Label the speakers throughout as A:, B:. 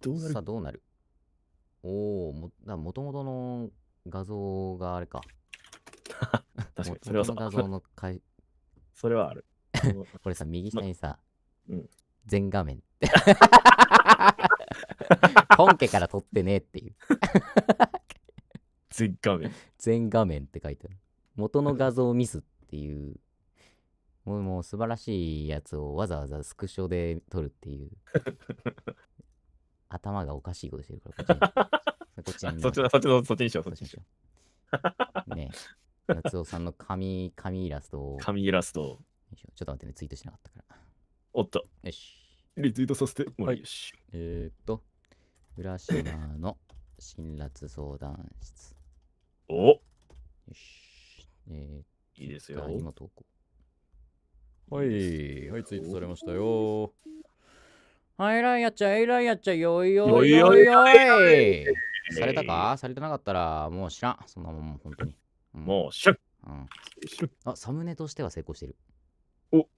A: どうなるさあどうなるおおもともとの画像があれか 確かにそれはそ画像のかい それはある これさ右下にさ、まうん、全画面って本家から撮ってねっていう全画面全画面って書いてある元の画像ミスっていうもうもう素晴らしいやつをわざわざスクショで撮るっていう頭がおかしいことしてるからこっちに そっちのそっちのそっちにしようそっちにしようねえ夏尾さんの紙紙イラストを紙イラストちょっと待ってねツイートしなかったからおっとよしリツイートさせてもらいよしえっと浦島の辛辣相談室およしえー、いいですよ今投稿はい、はい、ツイートされましたよ。アイらいやっちゃイらいやっちゃよいよいよいよいされたかされてなかったらもう知らんそんなもんもう本当に、もうシュッ、うん、あサムネとしては成功してるお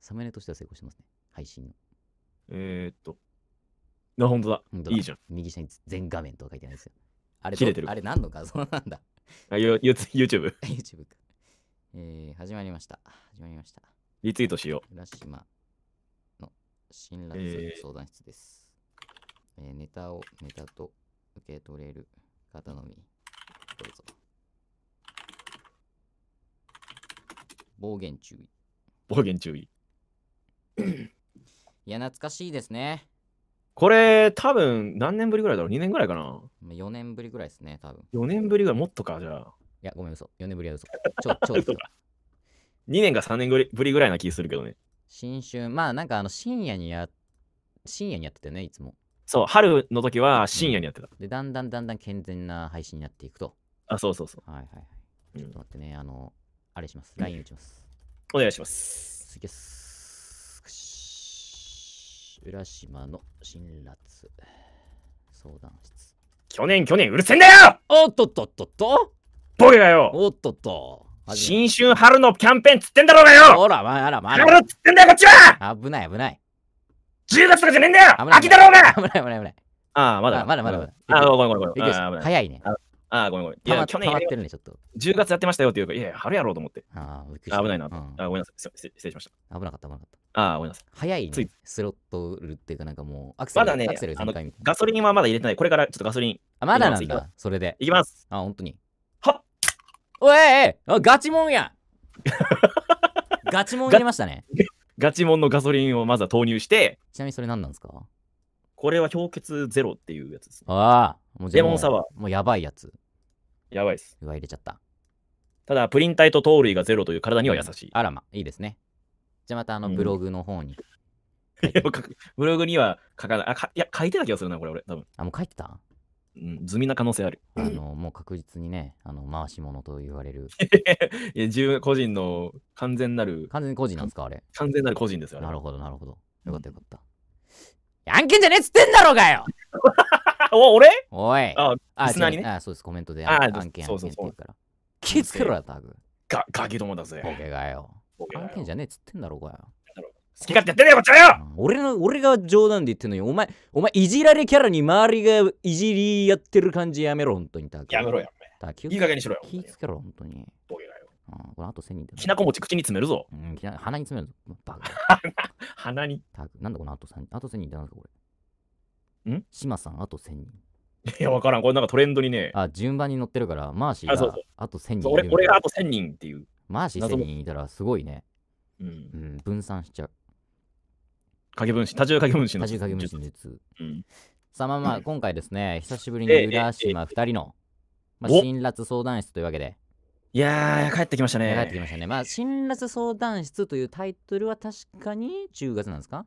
A: サムネとしては成功してますね配信のえっとな本当だ本当だいいじゃん右下に全画面と書いてないですよあれ切れてるあれ何の画像 なんだあ YouTube YouTube かえ始まりました始まりましたリツイートしよう浦島新ラする相談室です。えー、えー、ネタをネタと受け取れる方のみ、どうぞ。暴言注意。暴言注意。いや、懐かしいですね。これ、多分何年ぶりぐらいだろう ?2 年ぐらいかな ?4 年ぶりぐらいですね、多分4年ぶりぐらい、もっとか、じゃあ。いや、ごめん、嘘。4年ぶりは嘘。超、超 嘘。2年か3年ぶりぐらいな気するけどね。新春、まあなんかあの深夜にや、深夜にやってたよね、いつも。そう、春の時は深夜にやってた。で、だんだんだんだん健全な配信になっていくと。あ、そうそうそう。はいはいはい。ちょっと待ってね、あの、あれします。LINE 打ちます。お願いします。次です。浦島の辛辣相談室。去年去年うるせえんだよおっとっとっとっと僕だよおっとっと新春春のキャンペーンつってんだろうがよほら、まあら、まあら。つってんだよ、こっちは危ない、危ない。10月とかじゃねえんだよ秋だろうが危ない、危ない、危ない。ああ、まだ。まだ、まだ、まだ。ああ、ごめん、ごめん、ごめん。早いね。ああ、ごめん、ごめん。いや、去年やってるね、ちょっと。10月やってましたよっていうか、いや、春やろうと思って。ああ、危ないな。あごめんなさい。失礼しました。危なかった、危なかった。ああ、ごめんなさい。早いね。スロットルっていうか、なんかもう、アクセル、まだね、ガソリンはまだ入れてない。これからちょっとガソリン。あ、まだなんだ、それで。いきます。あ、本当に。おいおガチもんやガチもん入れましたね。ガチもんのガソリンをまずは投入して、ちなみにそれ何なんですかこれは氷結ゼロっていうやつです、ね。ああ、もうレモンサワー。もうやばいやつ。やばいっす。うわ、入れちゃった。ただ、プリン体と糖類がゼロという体には優しい。あらま、いいですね。じゃあまたあのブログの方に。うん、ブログには書かない。あかいや、書いてた気がするな、これ俺、多分。あ、もう書いてたうん、済みな可能性ある。あのもう確実にね、あの回し者と言われる。いや、自分個人の完全なる。完全個人なんですか、あれ。完全なる個人ですよ、なるほど、なるほど。よかった、よかった。案件じゃねえっつってんだろうがよお、俺おい。あ、あ、ね、あそうです、コメントで案件、案件って言うから。気けろよ、タグ。ガ、キどもだぜ。ボケがよ。案件じゃねえっつってんだろうがよ。好き勝手やってねえこっちはよ俺の、俺が冗談で言ってんのよお前、お前、いじられキャラに周りがいじりやってる感じやめろ、本当に。やめろや、お前。いい加減にしろよ。気つけろ、本当に。ボケがよ。あこれあと1000人だ、ね。きなこ餅口に詰めるぞ。うん、きな鼻に詰めるぞ。バカ。鼻に。たなんだこのあと1000あと1000人ってなんですこれ。ん島さん、あと1000人。いや、分からん。これなんかトレンドにね。あ、順番に乗ってるから、マーシーがあと1000人俺。俺があと1000人っていう。マーシー1000人いたらすごいね。うん、うん、分散しちゃう。影分身、多重影分身の多重影分身の術。うん、さあまあまあ、今回ですね、久しぶりに浦島二人の、まあ、辛辣相談室というわけで。いやー、帰ってきましたね。帰ってきましたね。まあ、辛辣相談室というタイトルは確かに10月なんですか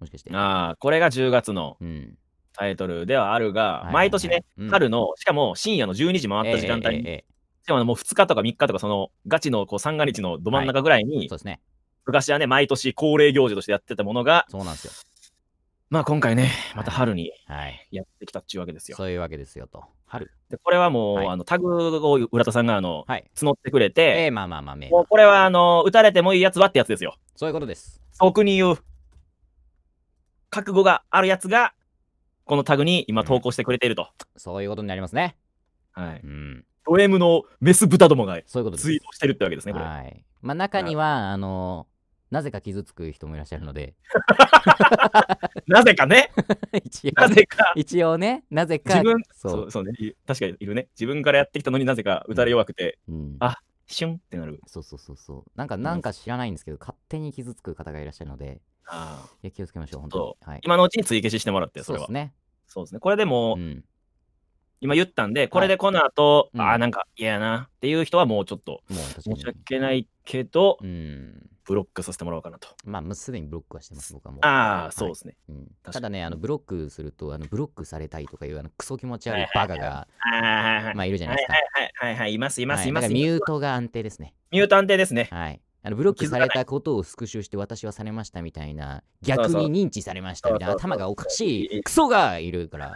A: もしかして。ああ、これが10月の。うんタイトルではあるが、毎年ね、春の、しかも深夜の12時回った時間帯に、ええもう2日とか3日とか、そのガチのこう三が日のど真ん中ぐらいに、そうですね、昔はね、毎年恒例行事としてやってたものが、そうなんですよ。まあ今回ね、また春にやってきたっちゅうわけですよ。そういうわけですよと。春。で、これはもう、はいあのタグを浦田さんがあの、はい募ってくれえて、ー、まあまあまあ、もうこれはあの、打たれてもいいやつはってやつですよ。そういうことです。特に言う。覚悟があるやつが、このタグに今投稿してくれていると。そういうことになりますね。はい。うん。ド M のメス豚どもがそういうことです。ツイートしてるってわけですね、これ。はい。まあ中には、あのなぜか傷つく人もいらっしゃるので。なぜかね。一応なぜか。一応ね、なぜか。自分、そうそうね、確かにいるね。自分からやってきたのになぜか打たれ弱くて、うん、あシュンってなる。そうそうそうそう。なんか、なんか知らないんですけど、勝手に傷つく方がいらっしゃるので、あいや気をつけましょう、本当に、はい、今のうちに追消ししてもらって、それは。そうですね。そうですね。これでも、うん、今言ったんで、これでこの後、はい、ああ、なんか嫌やなっていう人はもうちょっと、申し訳ないけど、うんブロックさせてもらおうかなと。まあ、もうすでにブロックはしてます、僕はもう。ああ、そうですね。うん、ただね、あのブロックすると、あのブロックされたいとかいうあのクソ気持ち悪いバカが、まあ、いるじゃないですか。はいはいはい、はいい、ます、います、います。ミュートが安定ですね。ミュート安定ですね。はい。あのブロックされたことをスクショして私はされましたみたいな逆に認知されましたみたいな頭がおかしいクソがいるから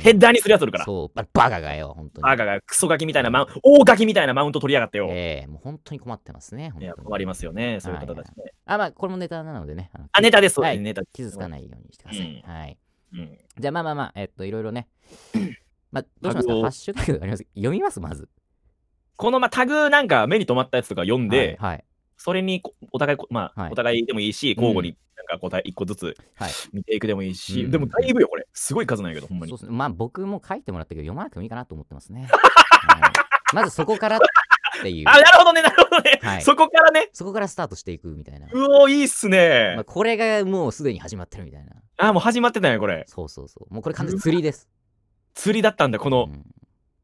A: ヘッダーにするやつるから。そう、バカがよ、本当に。バカが、クソガキみたいなマウント、大ガキみたいなマウント取りやがってよ。ええー、もう本当に困ってますね。いや、困りますよね、そういう方たちね、あ、まあ、これもネタなのでね。あ、あネタです、はい、ネタ傷つかないようにしてください。うん、はい。うん、じゃあ、まあまあまあ、えっと、いろいろね。まあ、どうしますかハッシュタグあります読みますまず。この、まあ、タグなんか目に留まったやつとか読んで、はい、はいそれにお互い、まあ、はい、お互いでもいいし、交互になんか答え一個ずつ見ていくでもいいし、うん、でもだいぶよ、これ、すごい数なんやけど、ほんまに。ね、まあ、僕も書いてもらったけど、読まなくてもいいかなと思ってますね。はい、まずそこからっていう。あ、なるほどね、なるほどね。はい、そこからね。そこからスタートしていくみたいな。うお、いいっすね。まあ、これがもうすでに始まってるみたいな。あ、もう始まってたんや、これ。そうそうそう。もうこれ完全に釣りです。釣りだったんだ、この。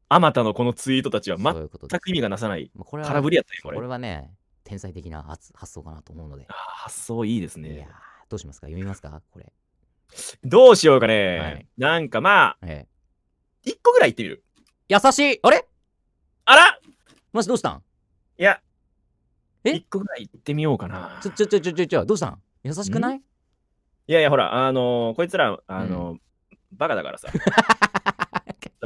A: あまたのこのツイートたちは全く意味がなさない。ういうここれは空振りやったよ、これ。これはね、天才的な発想かなと思うので。発想いいですね。いやどうしますか読みますかこれ。どうしようかね。はい、なんかまあ、ええ、1個ぐらい言ってみる。優しいあれあらマジどうしたんいや、え ?1 個ぐらい言ってみようかな。ちょちょちょちょちょちょ、どうしたん優しくないいやいや、ほら、あのー、こいつら、あのー、うん、バカだからさ。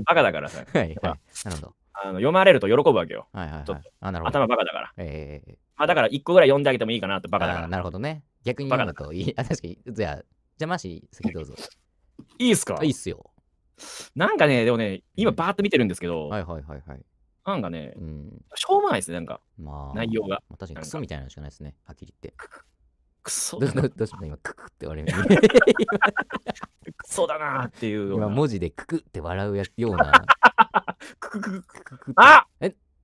A: バカだからさ。はい、はい、なるほど。あの読まれると喜ぶわけよ。はいはいはい、あなるほど頭バカだから。ええーあだから1個ぐらい読んであげてもいいかなと、バカだから。なるほどね。逆にバカ読だむといい。あ、確かに。じゃあ、じゃあ、マシ、次どうぞ。いいっすかいいっすよ。なんかね、でもね、今バーっと見てるんですけど、はいはいはいはい。なんかね、うん。しょうもないですね、なんか、まあ、内容が。確かにクソみたいなのしかないですね。はっきり言って。クソどだな、どうしまし今、ククって笑い クソだなーっていうよう今、文字でククって笑うやような。クククククククっあ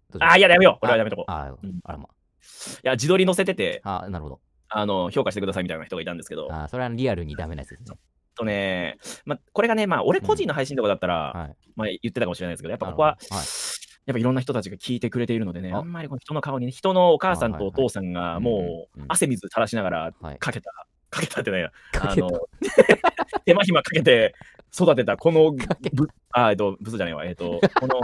A: どあ、いや、やめよう。これはやめとこう。あーうんあらま。や、自撮り載せてて、あなるほどあの評価してくださいみたいな人がいたんですけど、あそれはリアルにダメなやつですね。とね、ま、これがね、まあ、俺個人の配信とかだったら、うんはい、まあ、言ってたかもしれないですけど、やっぱここは、やっぱいろんな人たちが聞いてくれているのでね、あんまりこの人の顔に、ね、人のお母さんとお父さんがもう汗水垂らしながらかけた、かけたってないあの 手間暇かけて育てたこのぶ、あ、えっと、ブスじゃないわ、えっと、この。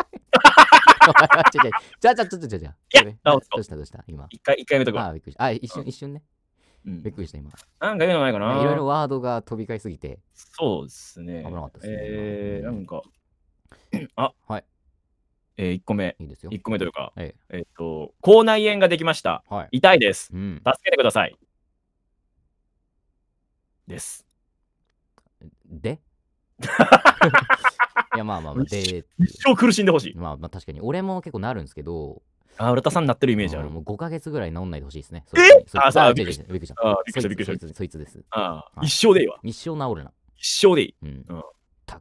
A: じゃじゃちょっとじゃじゃ。いや、どうしたどうした今。一回、一回目とか。あ、びっくりした。あ、一瞬、一瞬ね。うん、びっくりした、今。なんか言うのないかな。いろいろワードが飛び交いすぎて。そうですね。危なかったですね。えー、なんか。あ、はい。えー、1個目。いいですよ。1個目というか、えっ、ー、と、口内炎ができました。はい、痛いです、うん。助けてください。です。でいやまあまあまあ、で、一生苦しんでほしい。まあまあ確かに、俺も結構なるんですけど、あ、浦田さんになってるイメージある。もう5ヶ月ぐらい治んないでほしいですね。えあ、さあ、びっくりした。びっくりした。びっくりした。そいつです。あ一生でいいわ。一生治るな。一生でいい。うん。た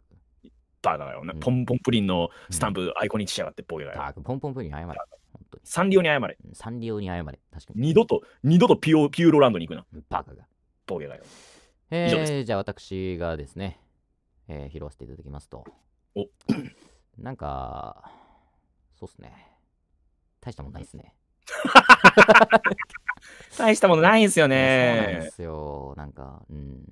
A: バカだよね。ポンポンプリンのスタンプアイコンにしやがってボケだよ。ポンポンプリン謝れ。サンリオに謝れ。サンリオに謝れ。確かに。二度と、二度とピューロランドに行くな。バカが。ボケだよ。えー、じゃあ私がですね、えー、披露していただきますと。おなんか、そうっすね。大したもんないっすね。大したものないんすよね。そうなんですよ。なんか、うん。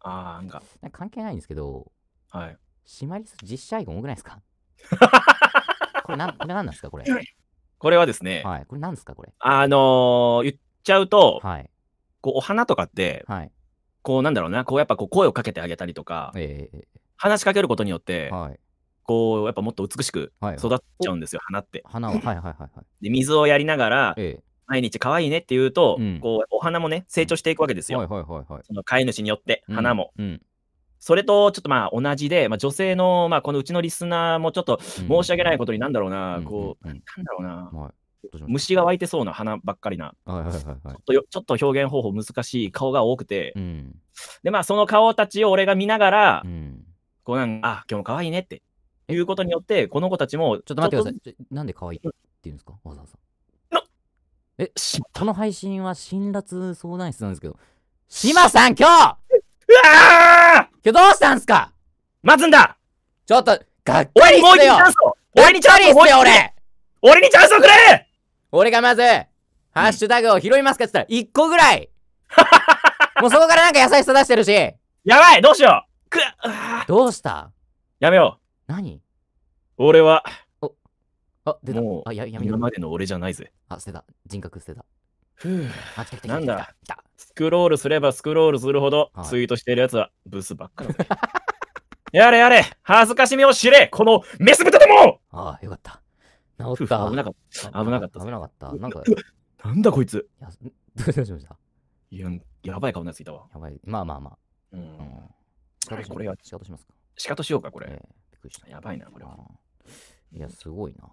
A: ああ、なんか。んか関係ないんですけど、はい。シマリス実写愛画多くないですか これなん、これなんですかこれ。これはですね。はい。これなんですかこれ。あのー、言っちゃうと、はい。こう、お花とかって、はい。こうなんだろうな、こうやっぱこう声をかけてあげたりとか、えー、話しかけることによって、はい、こうやっぱもっと美しく育っちゃうんですよ、はい花って。花を、はいはいはい、はい。で、水をやりながら、えー、毎日可愛いねって言うと、うん、こうお花もね、成長していくわけですよ。うん、はいはいはい、その飼い主によって、花も。うん、うんそれとちょっとまあ同じで、まあ、女性の、まあ、このうちのリスナーもちょっと申し訳ないことになんだろうな、うん、こう、うんなんだろうな、はい、虫が湧いてそうな鼻ばっかりな、ちょっと表現方法難しい顔が多くて、うん、でまあその顔たちを俺が見ながら、うん、こうなんあ今日も可愛いねっていうことによってこの子たちもちょっと待ってくださいなんで可愛いって言うんですかわざわざえしこの配信は辛辣相談室なんですけど島さん今日うわ今日どうしたんすか待つんだちょっとがっかりしてよ俺にチャンス俺にチャンスをくれ俺にチャンスをくれ俺がまず、ハッシュタグを拾いますかって言ったら、1個ぐらい もうそこからなんか優しさ出してるし。やばいどうしようくどうしたやめよう。何俺は。お、あ、出た。あ、や、やめ今までの俺じゃないぜ。あ、捨てた。人格捨てた。ふぅ。あ、来た来た来たなんだスクロールすればスクロールするほど、ツイートしてるやつはブスばっかだ やれやれ恥ずかしみを知れこのメス豚どもああ、よかった。治った。危なかった。危なかった。危なかった。なんか、なんだこいつ。いや、どうしましたいや、やばい顔のやついたわ。やばい。まあまあまあ。うん。これは、仕方しますか仕方しようか、これ。びっくりした。やばいな、これは。いや、すごいな。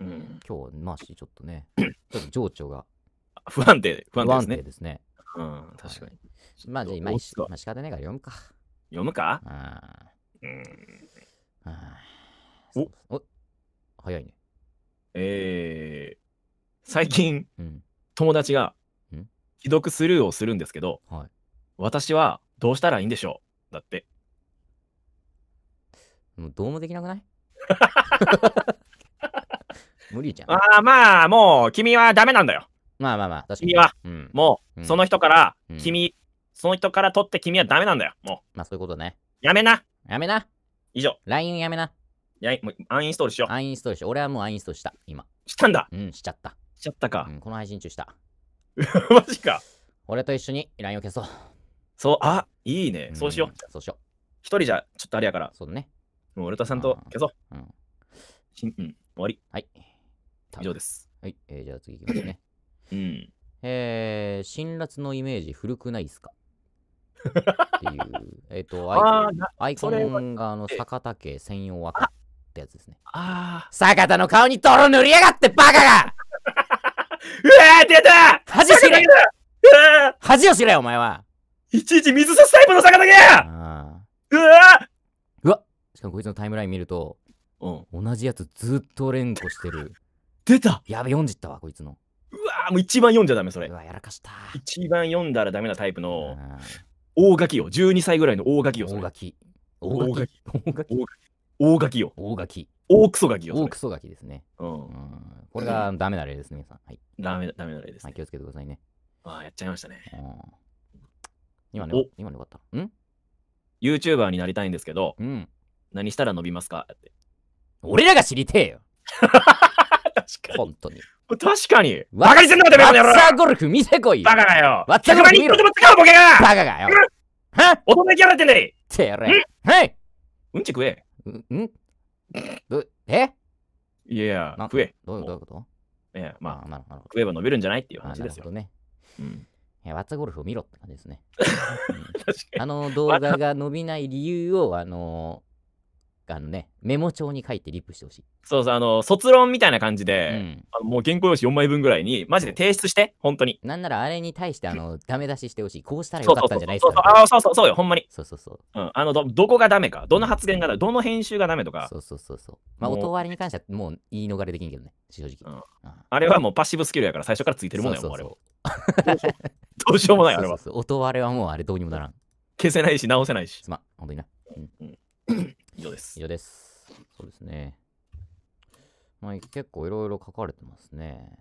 A: うん。今日、まあし、ちょっとね、ちょっと情緒が。不安定、不安定ですね。うん、確かに。まあ、じゃあ今、まあ、仕方ないから読むか。読むかうん。おお早いね。えー、最近、うん、友達が既読スルーをするんですけど、はい、私はどうしたらいいんでしょうだってもうどうもできなくない 無理じゃんあまあもう君はダメなんだよまあまあまあに君は、うん、もう、その人から、君その人から取って君はダメなんだよもうまあそういうことねやめなやめな以上 LINE やめなやもうアンインストールしよう。アンインストールし、よう。俺はもうアンインストールした、今。したんだうん、しちゃった。しちゃったかう。ん、この配信中した。マジか。俺と一緒に LINE を消そう。そう、あいいね。そうしよう。ん。そうしよう。一人じゃちょっとあれやからそうだね。もう俺とさんと消そう。うん。しんうん、終わり。はい。以上です。はい、えーじゃあ次行きますね。うん。えー、辛辣のイメージ古くないっすかっていう、えっ、と、アイああ、アイコンがあの坂家専用枠。っやつですね。ああ。坂田の顔に泥塗りやがってバカが うわー出た恥を知れ恥を知れお前は。いちいち水差すタイプの坂田がうわうわしかもこいつのタイムライン見ると、うん、同じやつずっと連呼してる。出たやべ、読んじったわ、こいつの。うわもう一番読んじゃダメ、それ。うわ、やらかした。一番読んだらダメなタイプの、大垣よ。12歳ぐらいの大垣よ。大垣。大垣。大垣。大垣。大垣よ。大垣。大クソガキよ。大クソガキですね。うん。これがダメな例ですね、皆さん。はい。ダメ、ダメな例です、ね。気をつけてくださいね。ああ、やっちゃいましたね。今ね、今ねよかった。ん ?YouTuber になりたいんですけど、うん、何したら伸びますかって。俺らが知りてえよ。確かに。本当に。確かに。バカにせんのこダやめろ。ワッツァゴルフ見せこいバカがよ。ワッツァゴルフ見バカがよ。は大人ギャラってねえ。てやれ。はい。うんち食え。んんえいや、食え。どういうことえや、まあ、なるほど食えば伸びるんじゃないっていう話ですよ。ね。うん。ワッツゴルフを見ろって感じですね。あの動画が伸びない理由を、あのあのね、メモ帳に書いてリップしてほしい。そうそう、あの、卒論みたいな感じで、うん、もう原稿用紙4枚分ぐらいに、マジで提出して、本当に。なんならあれに対して、あの、ダメ出ししてほしい。こうしたらよかったんじゃないですか。そうそうそう、そうそうよ、ほんまに。そうそうそう。うん、あのど、どこがダメか、どの発言がダメ、どの編集がダメとか。そうそうそうそう。まあ、音割りに関しては、もう言い逃れできんけどね、正直、うんうん、あれはもうパッシブスキルやから、最初からついてるもんやもん、あれは。どうしようもない、あれは。そうそうそう音割れはもう、あれどうにもならん。消せないし、直せないし。すまん、ほんとにな。うん以上です。以上です。そうですね。まあ、結構いろいろ書かれてますね。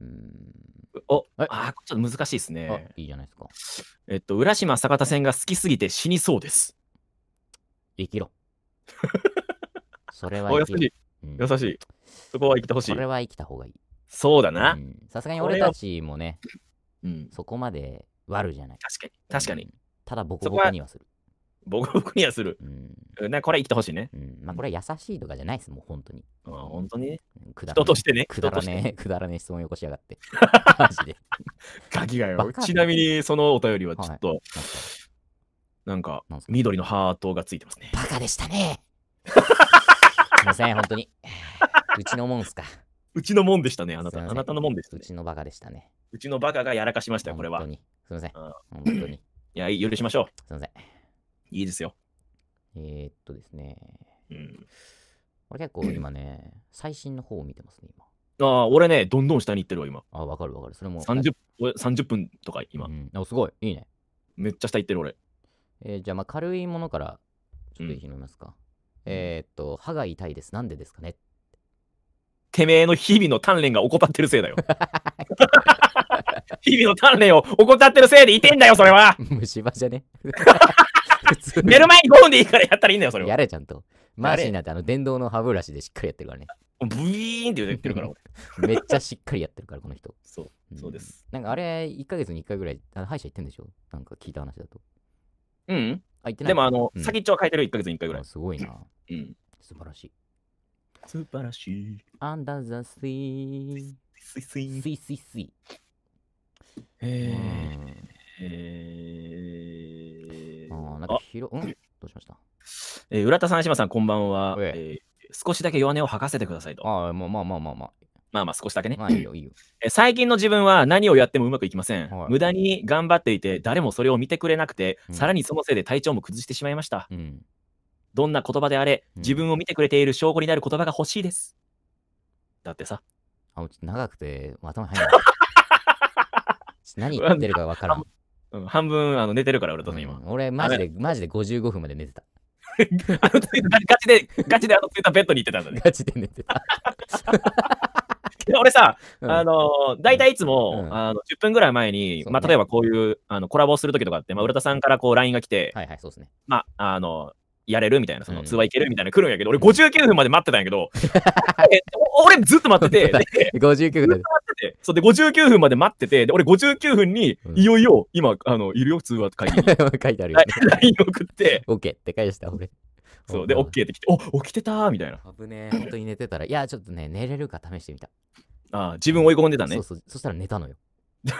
A: うん。おあちょっと難しいですね。いいじゃないですか。えっと、浦島坂田線が好きすぎて死にそうです。生きろ。それは生き優しい、うん、優しい。そこは生きてほしい。それは生きた方がいい。そうだな。さすがに俺たちもね、うん、そこまで悪じゃない。確かに。確かに。ただ、ボコボコにはする。ボコボコにはする。うん、なこれ生きてほしいね。うんまあ、これは優しいとかじゃないです、もう本当に。あ本当にくだ人としてね。くだらねえ、くだらねえ質問をよこしやがって。マジで。ガキがよ。ちなみに、そのお便りはちょっと、はい、なんか、緑のハートがついてますね。
B: バカでしたね。すい
A: ません、本当に。うちのもんすか。うちのもんでしたね、あなた。あなたのもんです、ね、うちのバカでしたね。うちのバカがやらかしましたよ、これは。本当に。すみません。本当に。いや、許しましょう。すみません。いいですよ。えー、っとですね。うん。俺結構今ね、最新の方を見てますね、今。ああ、俺ね、どんどん下に行ってるわ、今。あわかるわかる。それも。30, 30分とか、今。うん、あすごい、いいね。めっちゃ下行ってる、俺。えー、じゃあ、まあ、軽いものから、ちょっと広めますか。うん、えー、っと、歯が痛いです。なんでですかねてめえの日々の鍛錬が怠ってるせいだよ。日々の鍛錬を怠ってるせいでいてんだよ、それは 虫歯じゃね 寝る前に5分でいいからやったらいいんだよ、それやれ、ちゃんと。マーシーなってあの電動の歯ブラシでしっかりやってるからね。ブイーンって言ってるから、めっちゃしっかりやってるから、この人。そう、そうです。なんかあれ、1ヶ月に1回ぐらい、あの歯医者行ってんでしょなんか聞いた話だと。うん。あ、行ってない。でも、あの、先っちょは変えてる1ヶ月に1回ぐらい。すごいな。うん。素晴らしい。素晴らしい。アンダーザスイー。スイスイ。スイスイスイ。え。へえ。またうんどうしましたえー、浦田さん、島さん、こんばんは、えー、少しだけ弱音を吐かせてくださいと。あまあまあまあまあまあ。まあまあ少しだけね。まあいいよいいよ。最近の自分は何をやってもうまくいきません。はい、無駄に頑張っていて、誰もそれを見てくれなくて、うん、さらにそのせいで体調も崩してしまいました。うん、どんな言葉であれ、自分を見てくれている証拠になる言葉が欲しいです。だってさ。あ、っと長くて頭入らない。何言ってるか分からん。うん、半分あの寝てるから、俺と今、うん。俺、マジで、マジで55分まで寝てた。あのガチで、ガチであのついたベッドに行ってたんだね。ガチで寝てた。俺さ、あのー、大体いつも、うん、あの10分ぐらい前に、ね、まあ、例えばこういうあのコラボするときとかって、まあ、浦田さんからこう LINE が来て、はいはい、そうですね。まあ、あのやれるみたいな、その通話いけるみたいな来るんやけど、うん、俺59分まで待ってたんやけど、俺ずっと待ってて、59 分て、そうで、59分まで待ってて、で、俺59分に、いよいよ、今、あの、いるよ、通話って書いてあるよ、ね。LINE 送って。OK って返した、俺。そうで、OK って来て、お起きてたみたいな。危ねえ、本当に寝てたら、いや、ちょっとね、寝れるか試してみた。ああ、自分追い込んでたね。そうそう、そしたら寝たのよ。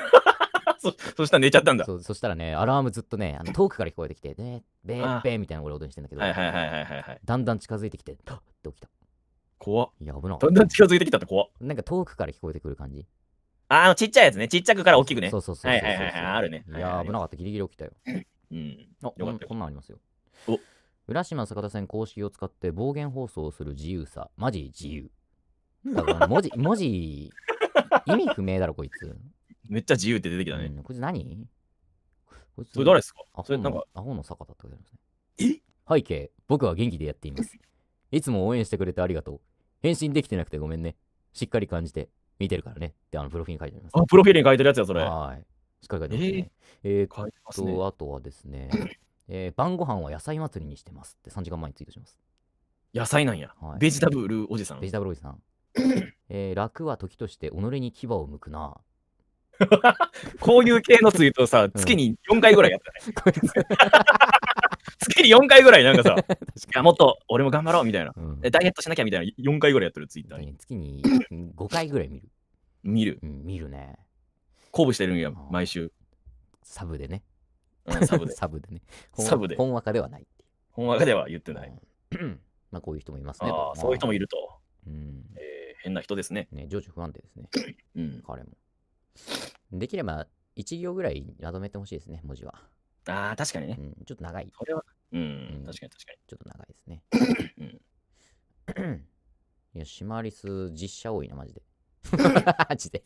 A: そそしたら寝ちゃったんだそしたらねアラームずっとねあの遠くから聞こえてきてねべーべーみたいな俺音にしてんだけど、だんだん近づいてきてと、って起きた怖や、危な。だんだん近づいてきたって怖っ。なんか遠くから聞こえてくる感じ。あ、の、ちっちゃいやつね。ちっちゃくから大きくね。そうそうそうそう。はいはいはい、あるね。いや、危なかった。ギリギリ起きたよ。うん。あ、よかったこんなんありますよ。お浦島坂田線公式を使って暴言放送をする自由さ。マジ自由。だから文字、文字、意味不明だろ、こいつ。めっちゃ自由って出てきたね。うん、こいつ何こいつそれ誰ですかそれなんか。アホの坂田ってことですね。え背景、僕は元気でやっています。いつも応援してくれてありがとう。返信できてなくてごめんね。しっかり感じて見てるからね。ってあのプロフィールに書いてあります、ね、あ、プロフィールに書いてるやつや、それ。はい。しっかり書いてますね。えー、えー、と、ね、あとはですね、えー、晩ご飯は野菜祭りにしてますって3時間前にツイートします。野菜なんや。はい、ベジタブルおじさん。ベジタブルおじさん。えー、楽は時として己に牙を向くな。こういう系のツイートさ、月に4回ぐらいやったね。月に4回ぐらいなんかさ、かもっと俺も頑張ろうみたいな、うん、ダイエットしなきゃみたいな、4回ぐらいやってる、ツイッターに。月に5回ぐらい見る。見る、うん、見るね。鼓舞してるんや、毎週。サブでね。うん、サブで。サブでね。サブで。本若ではない。本若では言ってない。まあ、こういう人もいますね。ああ、そういう人もいると。うん、えー、変な人ですね。ね、情緒不安定ですね。うん、彼も。できれば、1行ぐらいまとめてほしいですね、文字は。ああ、確かにね、うん、ちょっと長い。これはうん、確かに確かに。ちょっと長いですね。うん、いや、シマリス実写多いな、マジで。マジで。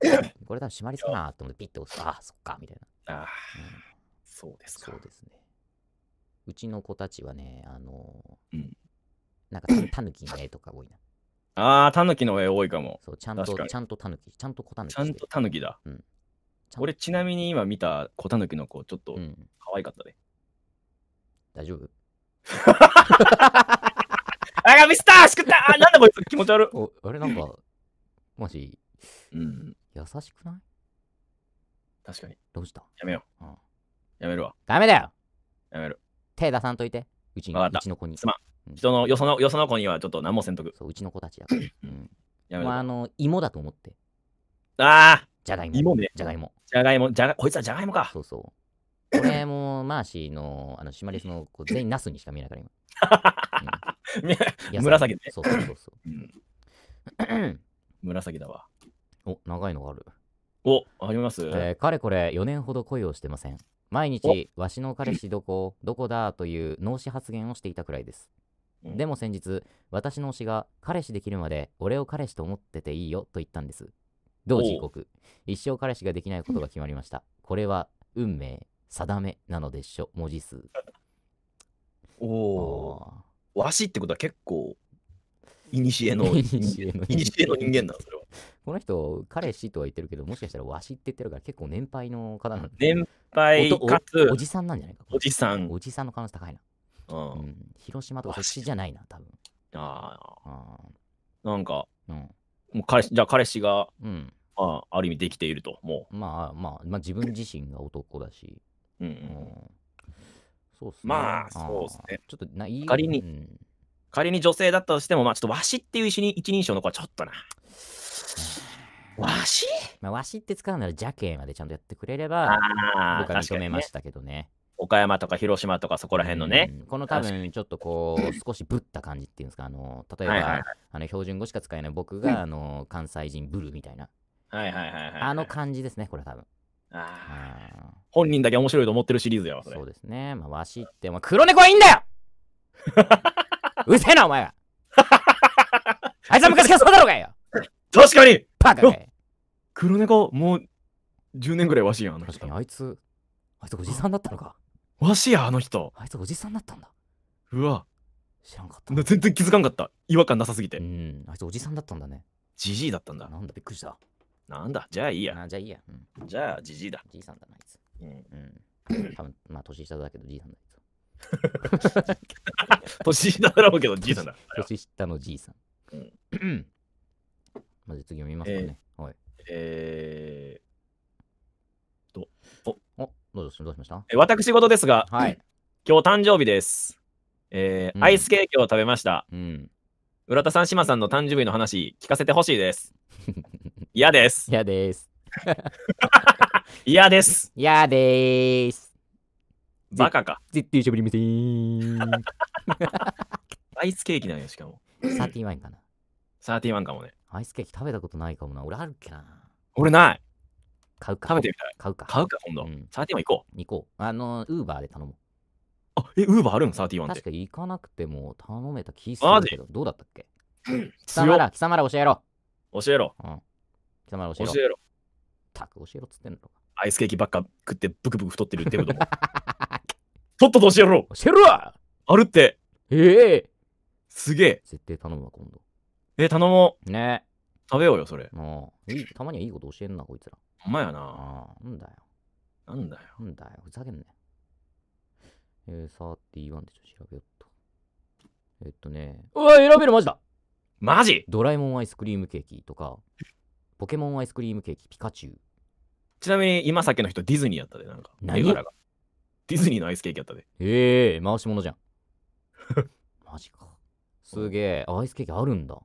A: これ多分シマリスかなと思ってピッと押す。ああ、そっか、みたいな。ああ、そうですか。そうですね。うちの子たちはね、あのー、なんかタヌキの絵とか多いな。ああ、タヌキの絵多いかも。そう、ちゃんと、ちゃんとタヌキ、ちゃんと子タヌキ。ちゃんとタヌキだ。うん。俺、ちなみに今見た子タヌキの子、ちょっと可愛かったで、ね大丈夫あがミスターしくったあなんだこいつ気持ち悪いおあれなんか、マジ、うん、優しくない確かに。どうしたやめよう、うん。やめるわ。ダメだよやめる。手出さんといて。うちうちの子に。すまん。うん、人のよそのよその子にはちょっと何もせんとく。そう、うちの子たちやから。うん。やめろ。まあ、あの、芋だと思って。ああじゃがいも。芋ね。じゃがいも。じゃがいも、じゃが、こいつはじゃがいもか。そうそう。これもマーシーの、あの、シマリスの全員ナスにしか見えないから今。うん、紫ね。そうそうそうそう、うん 紫だわ。お、長いのがある。お、あります、えー、かれこれ4年ほど恋をしてません。毎日、わしの彼氏どこ、どこだという脳死発言をしていたくらいです。でも先日、私の推しが彼氏できるまで俺を彼氏と思ってていいよと言ったんです。同時刻、一生彼氏ができないことが決まりました。これは運命定めなのでしょ、文字数。おお。わしってことは結構、いにしえの、いにしえの人間なそれは。この人、彼氏とは言ってるけど、もしかしたらわしって言ってるから結構年配の方なんで。年配かつおじさんなんじゃないか。おじさん。おじさんの可能性高いな。うん、広島とかそっじゃないな、多分。ああ。なんか、うん、もう彼じゃあ彼氏が、うん、あ、ある意味できていると、もう。まあまあ、まあ、自分自身が男だし、うんそうっすね。まあ、そうですね。ちょっとな、いい仮に、うん、仮に女性だったとしても、まあ、ちょっとわしっていう一人称の子はちょっとな。わし、まあ、わしって使うなら邪形までちゃんとやってくれれば、僕は認めましたけどね。岡山とか広島とかそこら辺のね、うん、この多分ちょっとこう少しぶった感じっていうんですかあの例えば、はいはいはい、あの標準語しか使えない僕が、あの関西人ブルみたいな、はいはいはいはい、あの感じですねこれ多分ああ。本人だけ面白いと思ってるシリーズやわ、それ。そうですね。まあ、わしって、まあ、黒猫はいいんだようるせえな、お前は。あいつは昔からそうだろうがよ。確かにパカかい。黒猫、もう10年ぐらいわしやん、確かに、あいつ、あいつおじさんだったのか。わしや、あの人。あいつおじさんだったんだ。うわ。知らんかった。全然気づかんかった。違和感なさすぎて。うん、あいつおじさんだったんだね。じじいだったんだ。なんだ、びっくりした。なんだ、じゃあいいや。じゃあいいや。うん、じゃあ、じじいだ。じいさんだな、あいつ。うん。うん。多分まあ、年下だけど、じいさんだ、あい 年下だろうけど、じいさんだ。年下のじいさん。まず次読見ますかね。はい。えお、おどうぞ、どうしましたえ私事ですが、はい。今日誕生日です。えーうんアイスケーキを食べました。うん。浦田さん、島さんの誕生日の話、聞かせてほしいです。嫌です。嫌です。嫌です。嫌です。バカか。絶対しゃべりません。アイスケーキなんやしかも。サーティワンかな。サーティワンかもね。アイスケーキ食べたことないかもな。俺あるっけな。俺ない。買うか。食べてみたい。買うか。買うか、今度。うん、サーティワン行こう。行こう。あの、ウーバーで頼もう。あ、え、ウーバーあるのサーティワンって。確か行かなくても頼めた気するけど、どうだったっけ貴様ら、貴様ら教えろ。教えろ。うん貴様教えろ。教えろ。たく教えろっつってんのアイスケーキばっか食ってブクブク太ってるってこと。とっとと教えろ教えろあるってええー、すげえ絶対頼むわ、今度。えー、頼もう。ね食べようよ、それ。もういい。たまにはいいこと教えんな、こいつら。ほんまやな。なんだよ。なんだよ。なんだよ。ふざけんなよ。えー、わんでちょっと調べよっと。えっとね。うわ、選べるマジだマジドラえもんアイスクリームケーキとか。ポケモンアイスクリームケーキピカチュウ。ちなみに今さっきの人ディズニーやったで、なんか。何柄が。ディズニーのアイスケーキやったで。ええー、回し物じゃん。マジか。すげえ、アイスケーキあるんだ。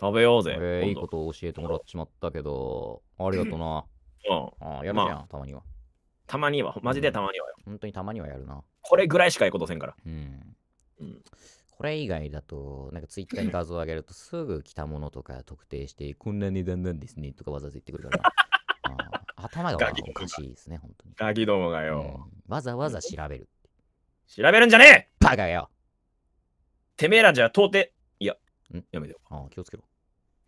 A: 食べようぜ。えー、いいこと教えてもらっちまったけど、ありがとな。うん。ああ、やるじゃん、まあ、たまには。たまには、マジでたまにはよ、うん。本当にたまにはやるな。これぐらいしかいことせんから。うん。うん、これ以外だと、なんかツイッターに画像を上げるとすぐ来たものとか特定して、こんな値段なんですねとかわざわざ言ってくるから。頭がおかしいですね、本当に。ガキどもがよ、うん、わざわざ調べる。調べるんじゃねえバカよてめえらじゃ到底。いや、んやめてよ。ああ、気をつけろ。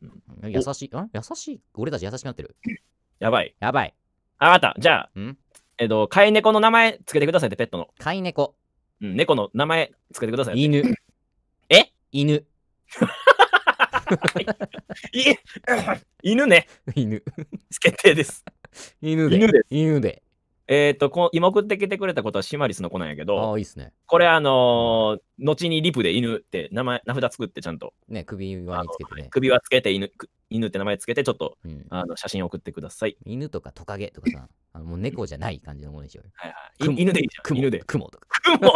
A: うん、優しい。ん優しい。俺たち優しくなってる。やばい。やばい。あ、わかった。じゃあ、んえっと、飼い猫の名前つけてくださいって、ペットの。飼い猫。うん、猫の名前つけてください。犬。犬。犬ね。犬。決定です。犬で。犬で。犬でえっ、と今送ってきてくれたことはシマリスの子なんやけど、ああ、いいっすね。これ、あのー、後にリプで犬って名前、名札作ってちゃんと。ね、首輪つけてね。首輪つけて犬、犬って名前つけて、ちょっと、うん、あの写真送ってください。犬とかトカゲとかさ、あのもう猫じゃない感じのものにしようよ。はいはい。犬でいいじゃん。犬で。雲とか。雲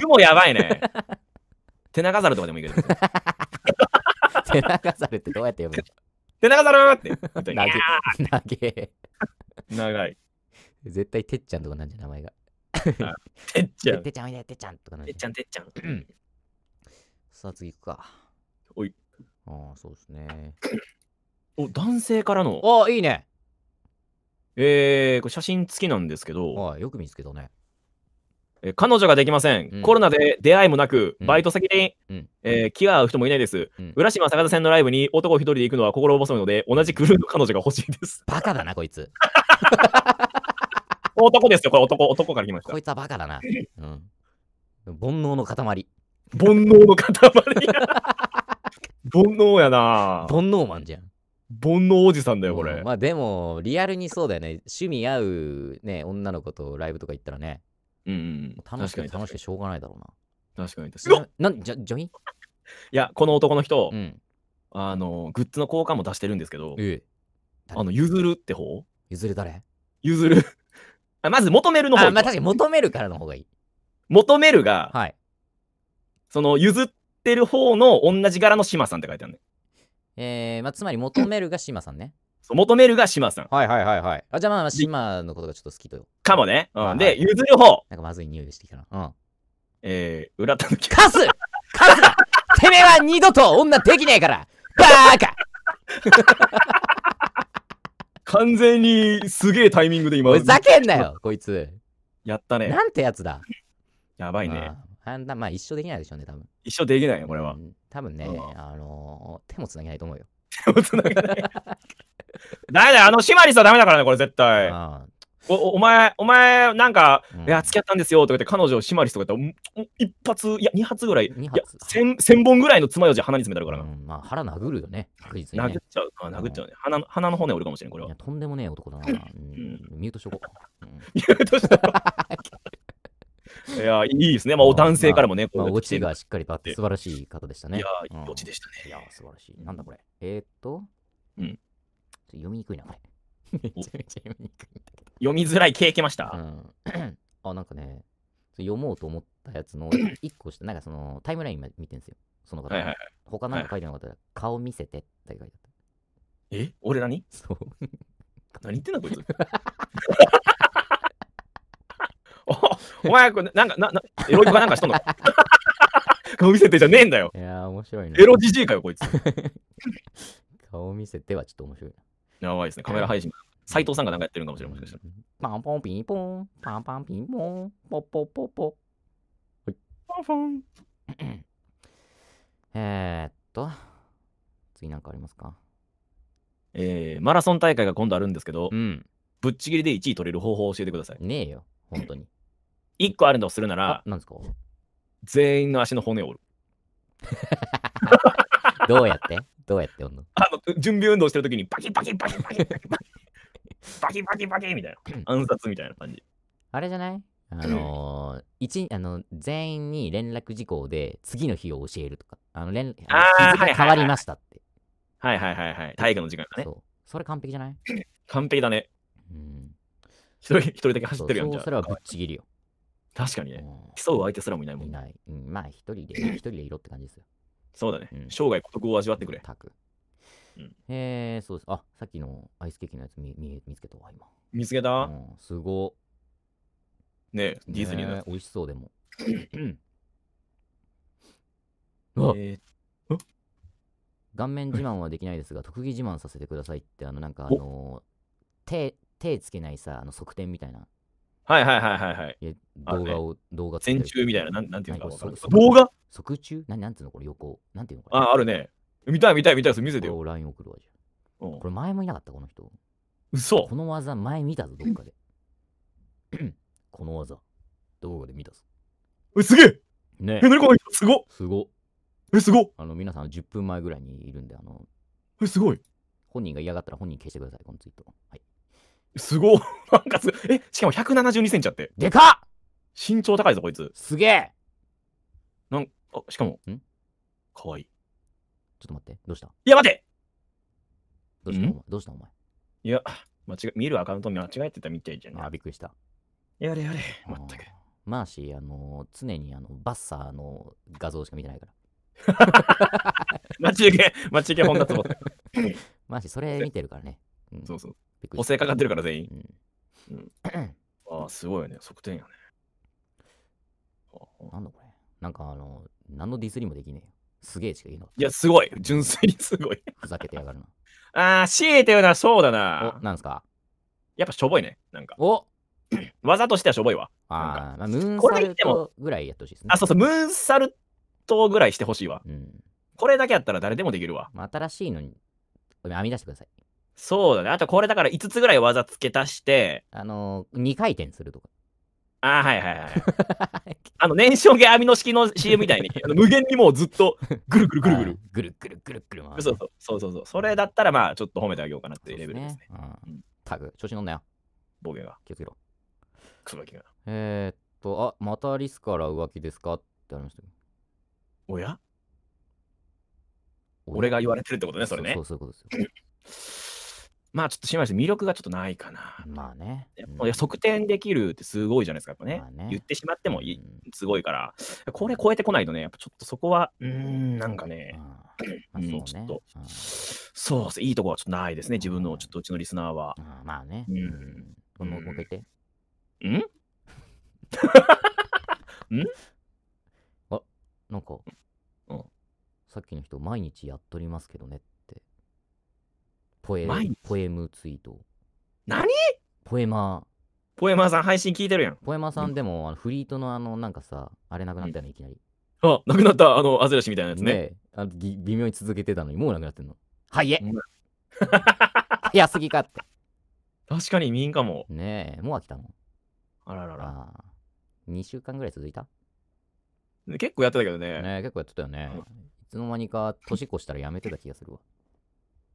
A: 雲やばいね。手長猿とかでもいいけど。手長猿ってどうやって読むの手長猿って。長え。長い。絶対てっちゃんとかなんじゃ名前が。てっちゃん。てっちゃんおいで、てっちゃんとかなんじゃ。てっちゃん、てっちゃん。さあ次行くか。おい。ああ、そうですね。お、男性からの。ああ、いいね。えー、これ写真付きなんですけど。ああ、よく見つけたね。えー、彼女ができませんうん、コロナで出会いもなく、バイト先で、うん、えー、気が合う人もいないです。うん、浦島坂田線のライブに男一人で行くのは心細いので、同じクルーの彼女が欲しいです。バカだな、こいつ。男ですよ、これ男、男から来ました。こいつはバカだな。うん、煩悩の塊。煩悩の塊 煩悩やな。煩悩マンじゃん。煩悩おじさんだよ、これ。まあでも、リアルにそうだよね。趣味合うね、女の子とライブとか行ったらね。うんうん。楽しくて楽しくてしょうがないだろうな。確かに確かに。ななんじゃ、ジョインいや、この男の人、うん。あの、グッズの交換も出してるんですけど、ええ。あの、譲るって方譲る誰譲る。あまず求めるの方あ、まあ、確かに求めるからの方がいい。求めるが、はい。その譲ってる方の同じ柄の島さんって書いてあるね。えー、まあ、つまり求めるが島さんね。求めるが島さん。はいはいはいはい。あじゃあまあまあ島のことがちょっと好きと。かもね。うん、で、譲る方。なんかまずい匂いしてきたな。うん。えー、裏たぬき。カスカスだ てめえは二度と女できねえからバーカ完全にすげえタイミングで今。ふざけんなよ、こいつ。やったね。なんてやつだ。やばいね。あんまあ一生できないでしょうね、多分。一生できないよ、これは。ぶん、多分ね、うん、あのー、手もつなげないと思うよ。手もつなげない。だめだあの、シマリスはダメだからね、これ絶対。おお前、お前、なんか、うん、いや、付き合ったんですよとか言って、彼女をシマリスとか言ったら、一発、いや、二発ぐらい、千千本ぐらいの爪楊枝鼻に詰めたるからな。うん、まあ、腹殴るよね、確実に、ね、殴っちゃう、まあ、殴っちゃうね、うん、鼻の。鼻の骨折るかもしれん、これは。とんでもねえ男だな。ミュートしとこう。ミュートしとこう。いや、いいですね。まあ、お男性からもね、まあ、ちチがしっかりとあって、素晴らしい方でしたね。いや、いいオちでしたね。いや、素晴らしい。なんだこれ。えー、っと、うん。読みにくいな、これ。めちゃめちゃ読みにくいんだけど。読みづらい経験ました、うん あ、なんかね、読もうと思ったやつの 一個して、なんかそのタイムライン今見てんですよ。その方。はいはい他なんか書いてなかったら、顔見せてって書いてあっえ俺らにそう。何言ってんだこいつおお前これなんかななエロいかなんかしとんの 顔見せてじゃねえんだよいやー、面白いねエ。ロじじいかよこいつ 顔見せてはちょっと面白いな。やばいですね。カメラ配信。斎藤さんがなんかやってるかもしれません。したパンポンピンポン、パンパンピンポン、ポッポッポポ。はい。パンポン。えーっと、次なんかありますかえー、マラソン大会が今度あるんですけど、うん、ぶっちぎりで1位取れる方法を教えてください。ねえよ、本当に。1個あるのをするなら、なんですか全員の足の骨を折る。どうやってどうやってやんの あの準備運動してるときにバキバキバキバキバキバキバキバキキみたいな暗殺みたいな感じあれじゃないあのー、一あの全員に連絡事項で次の日を教えるとかあの連あ日付変わりましたってはいはいはいはい体育の時間だねそうそれ完璧じゃない完璧だねうん一人一人だけ走ってるやんじゃそれはぶっちぎるよ確かにね競う相手すらもいないもんいない、うん、まあ一人で一人でいろって感じですよそうだね、うん、生涯孤独を味わってくれ。たく。うん、えー、そうです。あ、さっきのアイスケーキのやつ見見見つけたわ、今。見つけた、うん、すご。ねディズニーのやつ。美味しそうでも。うん。えー、顔面自慢はできないですが、特技自慢させてくださいって、あの、なんか、あの手、手つけないさ、あの、側転みたいな。はいはいはいはいはい。動画を、動画全中みたいな、なんなんていうか、動画即中ななんつうのこれ横。なんていうのこれ。あ、あるね。見たい見たい見たい。です。見せてよ。ライン送るわじゃ、うん。これ前もいなかった、この人。嘘この技前見たぞ、どっかで。この技、どこかで見たぞ。え、すげえねえ。え、何この人すごすごえ、すごあの、皆さん10分前ぐらいにいるんで、あの。え、すごい本人が嫌がったら本人消してください、このツイート。はい。すご なんかすえ、しかも172センチあって。でかっ身長高いぞ、こいつ。すげえなん、あ、しかも、んかわいい。ちょっと待って、どうしたいや、待てどうしたお前どうしたお前いや、間違見るアカウント間違えてたみたいじゃなあ、びっくりした。やれやれ、まったく。マーシー、あの常にあのバッサーの画像しか見てないから。待ち受け、待ち受け本だと思った。マーシー、それ見てるからね。うん、そうそう。補正かかってるから全員。うんうん、ああ、すごいよね。側転やね。なんだこれ。なんかあの、何のディスりもできねえよ。すげえしか言いの。いや、すごい。純粋にすごい。ふざけてやがるな。あー、強いて言うならそうだなお、。なんすかやっぱしょぼいね。なんか。お技 としてはしょぼいわ。なあー、まあ、ムーンこサれ言っルてもトぐらいやってほしいですね。あ、そうそう、ムーンサルトぐらいしてほしいわ。うん。これだけやったら誰でもできるわ。まあ、新しいのに、編み出してください。そうだね。あとこれだから5つぐらい技付け足して、あのー、2回転するとか。あはいはいはい。あの、燃焼系アミノ式の CM みたいに、あの無限にもうずっとぐるぐるぐるぐる。ぐるぐるぐるぐるそうそうそうそうそう。それだったらまあ、ちょっと褒めてあげようかなっていうレベルですね。うん、タグ、調子乗んなよ。ボケが。気をつけろ。クソガキが。えー、っと、あまたリスから浮気ですかってありましたおや俺が言われてるってことね、それね。そうそういうことですよ。まあちょっと新米さん、魅力がちょっとないかな。まあね。うん、測定できるってすごいじゃないですか、やっぱね。まあ、ね言ってしまってもいい、すごいから、これ超えてこないとね、やっぱちょっとそこは、うん、なんかね、うん、ちょっと、そう、いいとこはちょっとないですね、自分の、ちょっとうちのリスナーは。まあね。うん。このて。うん んあ、なんか、さっきの人、毎日やっとりますけどねって。ポエ毎日ポエムツイート。何ポエマー。ポエマーさん配信聞いてるやん。ポエマーさんでも、あのフリートのあの、なんかさ、あれなくなったよね、いきなり。あ、なくなった、あの、アザラシみたいなやつね。ねあのぎ微妙に続けてたのに、もうなくなってんの。はいえ早すぎかって。確かに民んかも。ねえ、もう飽きたのあららら。2週間ぐらい続いた結構やってたけどね。ねえ、結構やってたよね。いつの間にか年越したらやめてた気がするわ。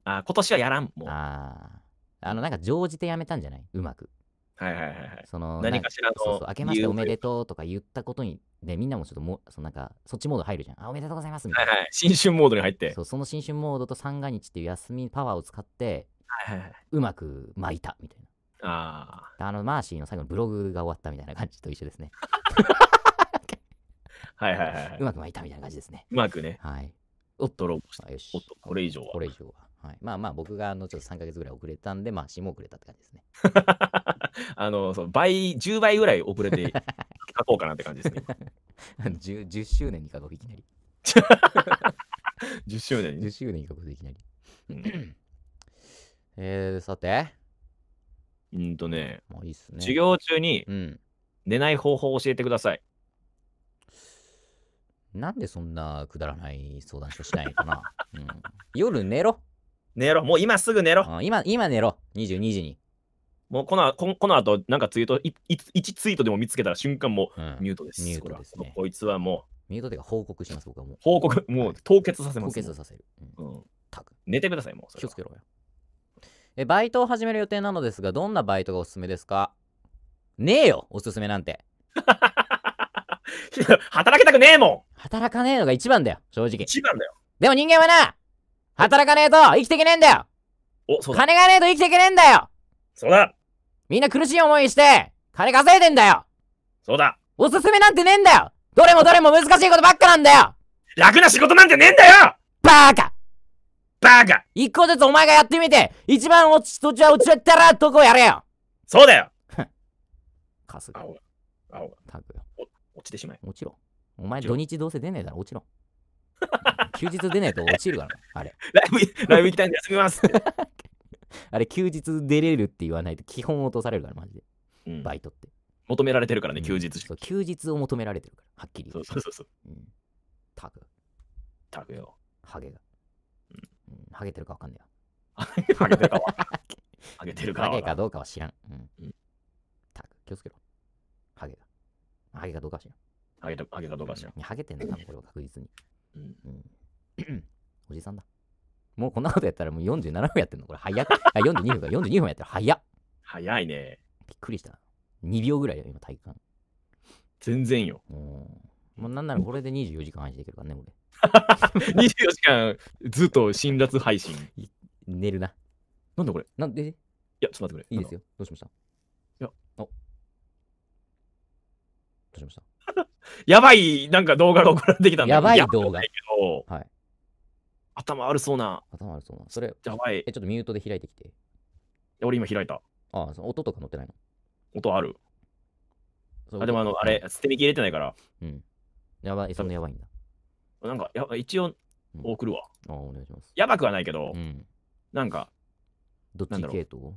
A: あ今年はやらんもうあああのなんか常時でやめたんじゃないうまくはいはいはいはいその何かしらのそうそう明けましておめでとうとか言ったことにでみんなもちょっともそのなんかそっちモード入るじゃんあおめでとうございますみたはいな、はい新春モードに入ってそうその新春モードと三が日っていう休みパワーを使ってはいはいうまく巻いたみたいなあああのマーシーの最後のブログが終わったみたいな感じと一緒ですねはいはいはいはい うまく巻いたみたいな感じですねうまくねはいおっとロボししおっとこれ以上はこれ以上ははい、まあまあ僕があのちょっと3か月ぐらい遅れたんで、まあ詩も遅れたって感じですね。あのそう倍、10倍ぐらい遅れて書こうかなって感じですね。10, 10周年に書こう、いきなり。10 周年に ?10 周年に書こう、いきなり。えー、さて。うんとね、もういいっすね授業中に寝ない方法を教えてください。うん、なんでそんなくだらない相談書しないのかな、うん、夜寝ろ寝ろ。もう今すぐ寝ろ。今、今寝ろ。22時に。もうこのここの後、なんかツイート1ツイートでも見つけたら瞬間もうミュートです。ミュートですねこいつはもう。ミュートでか報告します、僕はもう報告、もう凍結させます。凍結させる。うんタグ寝てください、もうそれ気をつけろよ。え、バイトを始める予定なのですが、どんなバイトがおすすめですかねえよ、おすすめなんて。働けたくねえもん働かねえのが一番だよ、正直。一番だよ。でも人間はな、働かねえと生きていけねえんだよお、そうだ。金がねえと生きていけねえんだよそうだみんな苦しい思いして、金稼いでんだよそうだおすすめなんてねえんだよどれもどれも難しいことばっかなんだよ
B: 楽な仕事なんてねえんだよ
A: バーカバーカ一個ずつお前がやってみて、一番落ち、途中は落ちちゃったらどこをやれよそうだよかすが。青が。青が。たくよ。落ちてしまえ。落ちろ。お前土日どうせ出ねえだろ、落ちろ。休日出ないと落ちるからね、あれ。ライブ、ライブ行きたいんで休みます あれ、休日出れるって言わないと基本落とされるから、マジで。うんバイトって。求められてるからね、休日休日を求められてるから、はっきり言うそうそうそう。うんタグ、よ。ハゲが。うんハゲてるかわかんないよ。ハゲてるかハゲてるかハゲかどうかは知らん。うんんタグ、気をつけろ。ハゲだ。ハゲかどうかは知らん。ハゲたハゲかどうかしらん。ハゲてんのかも、これは確実に。うん。うん、おじさんだ。もうこんなことやったらもう47分やってんのこれ早く。あ、42分か。42分やったら早っ。早いね。びっくりした。2秒ぐらいよ、今、体感。全然よ。うん。もうなんならこれで24時間配信できるからね、俺。24 時間ずっと辛辣配信。寝るな。なんだこれなんでいや、ちょっと待ってくれ。いいですよ。どうしましたいや。お。どうしました やばい、なんか動画が送られてきたんだやばい動画。はい、頭悪そうな。頭悪そうな。それ、やばい。え、ちょっとミュートで開いてきて。俺今開いた。ああ、その音とか載ってないの音ある。あでもあの、あれ、捨て身入れてないから。うん。やばい、そんなやばいんだ。なんか、やばい、一応、送るわ。うん、あお願いします。やばくはないけど、うん、なんか、どっち系統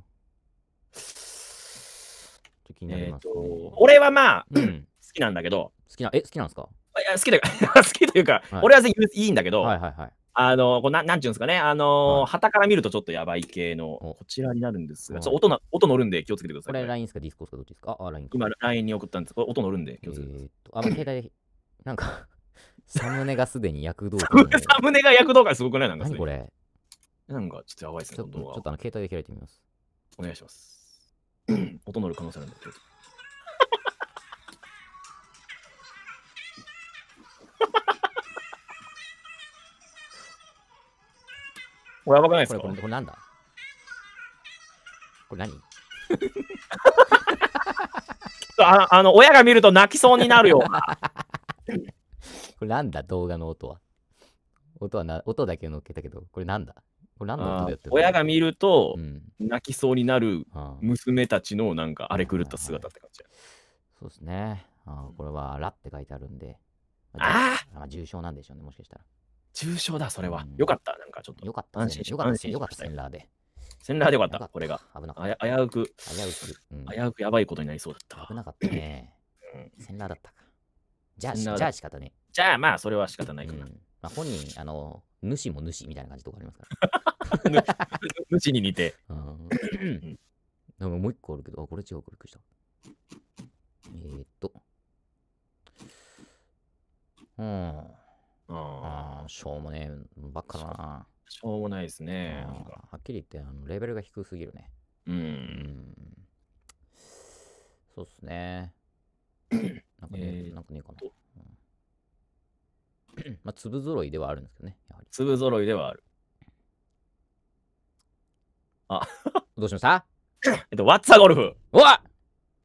A: と気になります、ね俺はまあ、うん、好きなんだけど。好きな、え、好きなんですかいや好きというか好きというか、はい、俺は全然いいんだけど、はいはいはい、あのこうななんていうんですかね、あのー、はた、から見るとちょっとやばい系の、こちらになるんですが、ちょっと音音乗るんで気をつけてください。これ LINE ですか、ディスコースか、どっちですかあ、ライン e 今 LINE に送ったんです。これ音乗るんで気をつけてください。えー、あ、携帯、なんか サムネがすでに躍動感、サムネが躍動感すごくないなんか何これなんかちょっとやばいですね、ちょっとあの携帯で開いてみます。お願いします。音乗る可能性あるんだけど。これないですかこれこれこれなんだこれ何あ あの親が見ると泣きそうになるよ。これなんだ動画の音は。音はな音だけのっけたけど、これなんだこれ何のでやってる親が見ると、泣きそうになる娘たちのなんか荒れ狂った姿って感じ、そうですねあ。これはラって書いてあるんで。ああ重症なんでしょうね、もしかしたら。重症だ、それは。よかった、なんかちょっと。よかった、安心しよかった、よかった、センラーで。センラーでよかった、これが。危なかった。危うく、危うく、危うくやばいことになりそうだった。危なかったね。センラーだったか。
B: じゃあ、じゃあ仕方ね。
A: じゃあ、まあ、それは仕方ないかな。まあ、本人、あの、主も主みたいな感じとかありますから。主に似て。うん。でももう一個あるけど、あ、これ違う、これびっくした。えー、っと。うん。ああ、しょうもねえ、ばっかだな。しょうもないですね。はっきり言ってあの、レベルが低すぎるね。うん。うん、そうっすね。なんかね、えー、なんかねえかな。まあ、粒揃いではあるんですけどね、やはり。粒揃いではある。あ、どうしました えっと、ワッツァゴルフ。うわ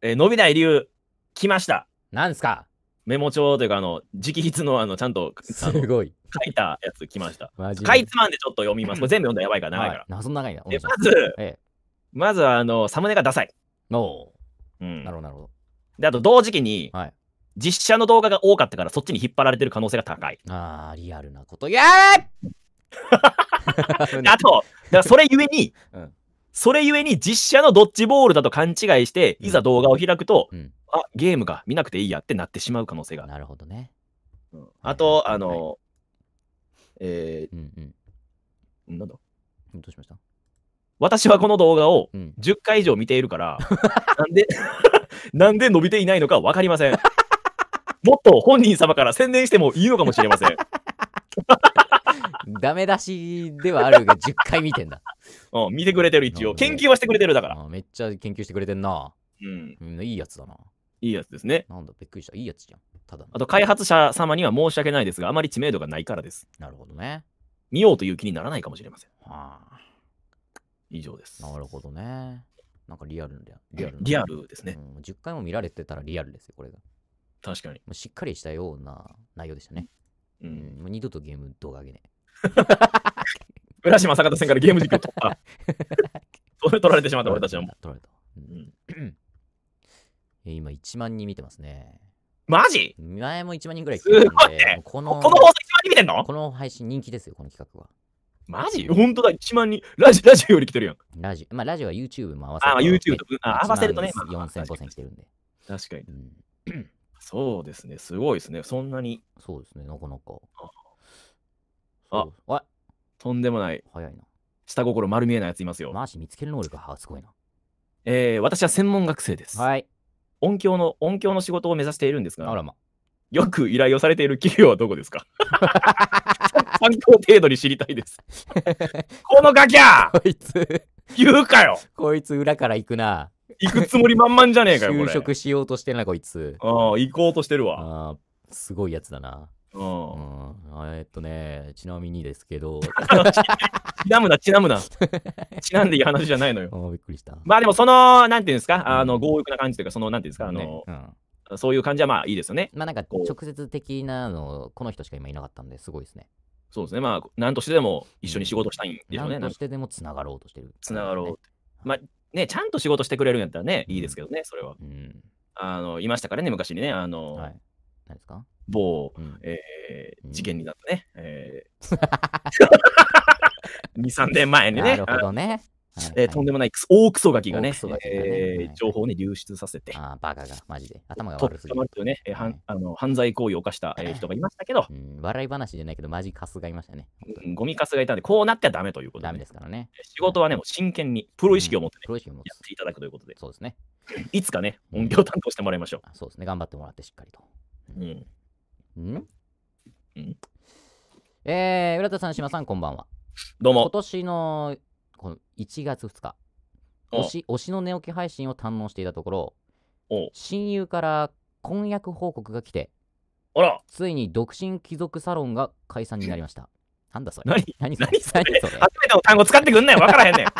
A: えー、伸びない理由、来ました。何ですかメモ帳というか、あの、直筆の、あの、ちゃんと、すごい。書いたやつ来ました。かいつまんでちょっと読みます。これ全部読んだらやばいから、長いから。謎、長いな。まず、ええ、まず、あの、サムネがダサい。おうん。なるほど、なるほど。で、あと、同時期に、はい、実写の動画が多かったからそっちに引っ張られてる可能性が高い。ああ、リアルなこと。やー あと、だからそれゆえに、うん、それゆえに実写のドッジボールだと勘違いして、いざ動画を開くと、うんあゲームが見なくていいやってなってしまう可能性が。なるほどね。うん、あと、あの、はい、えー、うんうん、なんだどうしました私はこの動画を10回以上見ているから、うん、なんで、なんで伸びていないのか分かりません。もっと本人様から宣伝してもいいのかもしれません。ダメ出しではあるが、10回見てんだ。うん、見てくれてる、一応。研究はしてくれてるだから。めっちゃ研究してくれてんな。うん。いいやつだな。いいやつですね。なんだ、びっくりした。いいやつじゃん。ただあと、開発者様には申し訳ないですが、あまり知名度がないからです。なるほどね。見ようという気にならないかもしれません。はあ。以上です。なるほどね。なんかリアルだよ。リアルリアルですね。うん、10回も見られてたらリアルですよ、これが。確かに。もうしっかりしたような内容でしたね。うん。もう二度とゲーム動画上げね 浦島坂田戦からゲーム実況取った。取られてしまった、俺たちの。取られた。うん今1万人見てますね。マジ前も1万人ぐらい来てたんで、このの放送1万人見てんのこの配信人気ですよ、この企画は。マジ本当だ、1万人。ラジラジオより来てるやん。ラジオ、まあラジオは YouTube も合わせて。あ、YouTube と、う合わせるとね。まあまあ4000、5000来てるんで。確かに。うんそうですね、すごいですね、そんなに。そうですね、なかなか。あああとんでもない。早いな。下心丸見えないやついますよ。マシ見つける能力がすごいな。えー、私は専門学生です。はい。音響の、音響の仕事を目指しているんですが、あらま。よく依頼をされている企業はどこですか 参考程度に知りたいです。このガキャこいつ。言うかよこいつ裏から行くな。行くつもり満々じゃねえかよ、就職しようとしてな、こいつ。ああ、行こうとしてるわ。ああ、すごいやつだな。うん。えっとね、ちなみにですけど。ちなむな、ちなむな。ちなんでいい話じゃないのよ。あびっくりした。まあでも、その、なんていうんですか、あの、強欲な感じというか、その、なんていうんですか、あの、うん、そういう感じはまあいいですよね。まあなんか、直接的なの、この人しか今いなかったんですごいですね。そうですね。まあ、なんとしてでも一緒に仕事したいんでしょうね。なんとしてでもつながろうとしてる、つながろう。まあ、ね、ちゃんと仕事してくれるんやったらね、いいですけどね、それは。あのいましたからね、昔にね、あの、何ですか某、え事件になったね。え23 年前にね。なるほどね。えー、とんでもない大クソガキがね、がねえー、情報を、ね、流出させて、あバカが、マジで。頭が悪すぎる。とね、えーはんあの、犯罪行為を犯した、えー、人がいましたけど、笑い話じゃないけど、マジカスがいましたね。ゴミカスがいたんで、こうなってはダメということで、ね、ダメですからね。仕事はね、もう真剣に、プロ意識を持って、ね、プロ意識を持ってやっていただくということで、そうですね。いつかね、音響担当してもらいましょう。そうですね、頑張ってもらって、しっかりと。うん。うんうん、えー、浦田さん、島さん、こんばんは。どうも。今年のこの1月2日推し推しの寝起き配信を堪能していたところ親友から婚約報告が来てついに独身貴族サロンが解散になりました。なんだそれ何何それ何それ 初めての単語使ってくんない分からへんねん。は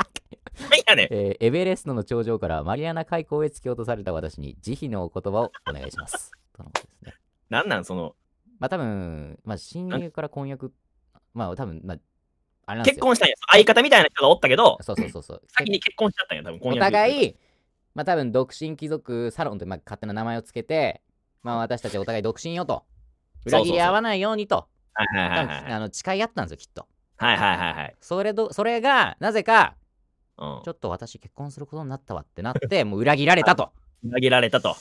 A: いやねえーエベレストの頂上からマリアナ海溝へ突き落とされた私に慈悲のお言葉をお願いします。とのことですね。なんなんその、まあ多分、まあ、親友から婚約、まあ多分、まあ、結婚したんや。相方みたいな人がおったけど、そうそうそうそう。先に結婚しちゃったんや、多分お互い、まあ多分独身貴族サロンとまあ勝手な名前をつけて、まあ私たちお互い独身よと、裏切り合わないようにと、あの誓い合ったんですよ、きっと。はいはいはいはい。それどそれが、なぜか、うん、ちょっと私結婚することになったわってなって、もう裏切られたと。裏切られたと。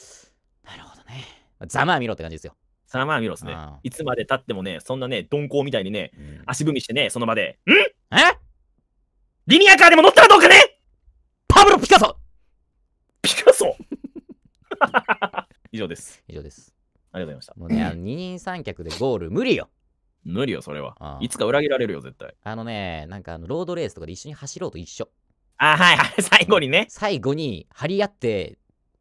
A: なるほどね。ざまあみろって感じですよ。サマーミロスね。いつまでたってもね、そんなね、鈍行みたいにね、うん、足踏みしてね、その場で。んえリニアカーでも乗ったらどうかねパブロ・ピカ
B: ソピカソ
A: 以上です。以上です。ありがとうございました。もうね、あの二人三脚でゴール無理よ。無理よ、それは。いつか裏切られるよ、絶対。あのね、なんかあのロードレースとかで一緒に走ろうと一緒。あ、はいはい、最後にね。最後に張り合って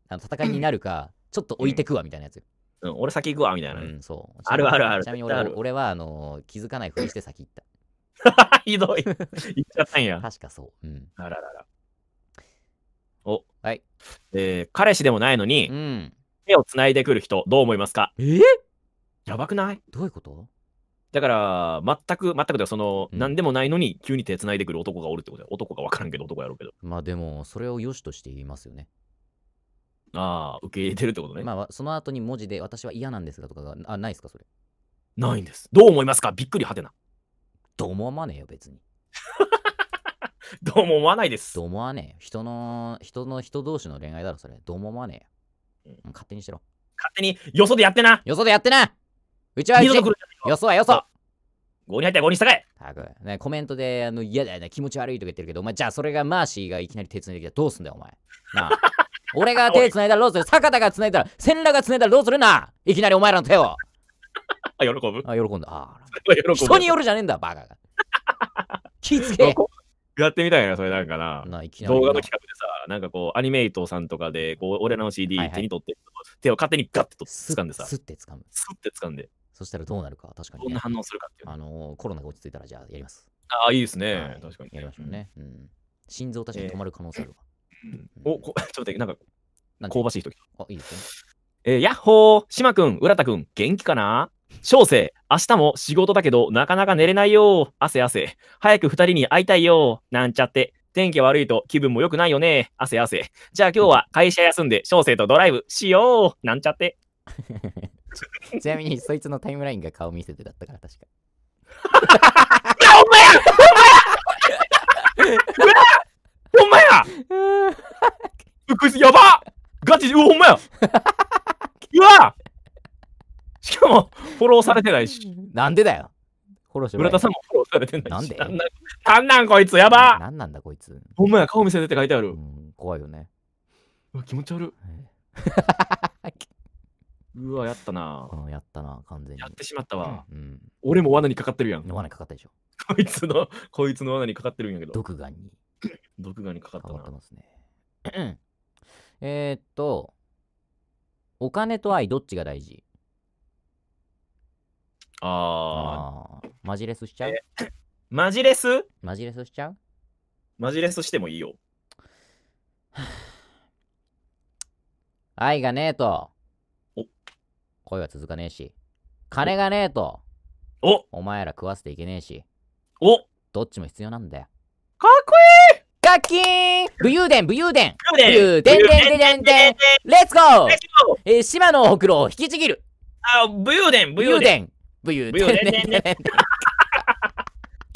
A: あの戦いになるか、ちょっと置いてくわみたいなやつよ。うんうん、俺先行くわ、みたいな。うん、そう。あるあるある。ちなみに俺俺は、あのー、気づかないふりして先行った。ひどい。行っちゃったんや。確かそう。うん。あららら。お。はい。えー、彼氏でもないのに、うん、手をつないでくる人、どう思いますかえー、やばくないどういうことだから、全く、全くでその、うん、何でもないのに、急に手つないでくる男がおるってことや。男が分からんけど、男やろうけど。まあでも、それを良しとして言いますよね。ああ、受け入れてるってことね。まあ、その後に文字で、私は嫌なんですがとかが、あ、ないですか、それ。ないんです。どう思いますかびっくりはてな。どうも思わねえよ、別に。どうも思わないですど。う思わねえ人の、人の人同士の恋愛だろ、それ。どうも思わねえうん勝手にしろ。勝手によそでやってな。よそでやってなうちはう二ちるよそはよそ5に入ったら5に従え。たくね、コメントで、あの、嫌だよね、気持ち悪いとか言ってるけど、お前、じゃあそれがマーシーがいきなり鉄にできたらどうすんだよ、お前。なあ俺が手繋いだらロー坂田が繋いだら、千羅が繋いだらどうするな。いきなりお前らの手を。あ、喜ぶあ、喜んだ。あ喜ぶ人によるじゃねえんだ、バカが。気付つけ。やってみたいな、それなんかな。な動画の企画でさ、なんかこう、アニメイトさんとかで、こう、俺らの CD 手に取って、手を勝手にガッと掴んでさ。すって掴む。すって掴んで。そしたらどうなるか、確かに、どんな反応するかっていう。あのコロナが落ち着いたら、じゃあやります。ああ、いいですね。確かに。やりましょうね。うん。心臓確かに止まる可能性あるわ。お、こ ちょっと待って、なんか、なんか香ばしい人あ、いいですね。えー、やっほー、君、くん、くん、元気かな小生、明日も仕事だけど、なかなか寝れないよ。汗汗。早く二人に会いたいよ。なんちゃって。天気悪いと気分も良くないよね。汗汗。じゃあ今日は 会社休んで、小生とドライブしよう。なんちゃって。ちなみに、そいつのタイムラインが顔見せてだったから、確か。いや、お前お前ほんまやこいつやばガチうほんまやうわしかも、フォローされてないし。なんでだよ。フォローして村田さんもフォローされてないし。なんでなんなんこいつ、やばなんなんだこいつ。ほんまや、顔見せてって書いてある。怖いよね。うわ、気持ち悪い。うわ、やったな。うん、やったな、完全に。やってしまったわ。うん、俺も罠にかかってるやん。罠にかかったでしょ。こいつの、こいつの罠にかかってるんやけど。毒眼に。毒ガにかかったな。かかますね。えっと、お金と愛どっちが大事ああ。マジレスしちゃうマジレスマジレスしちゃうマジレスしてもいいよ。愛がねえと。恋は続かねえし。金がねえと。おお前ら食わせていけねえし。おどっちも必要なんだよ。
B: かっこいいッキン
A: 武勇伝武勇伝武勇伝伝伝伝伝レッツゴーえ島のほくろを引きちぎるあ、武勇伝武勇伝武勇伝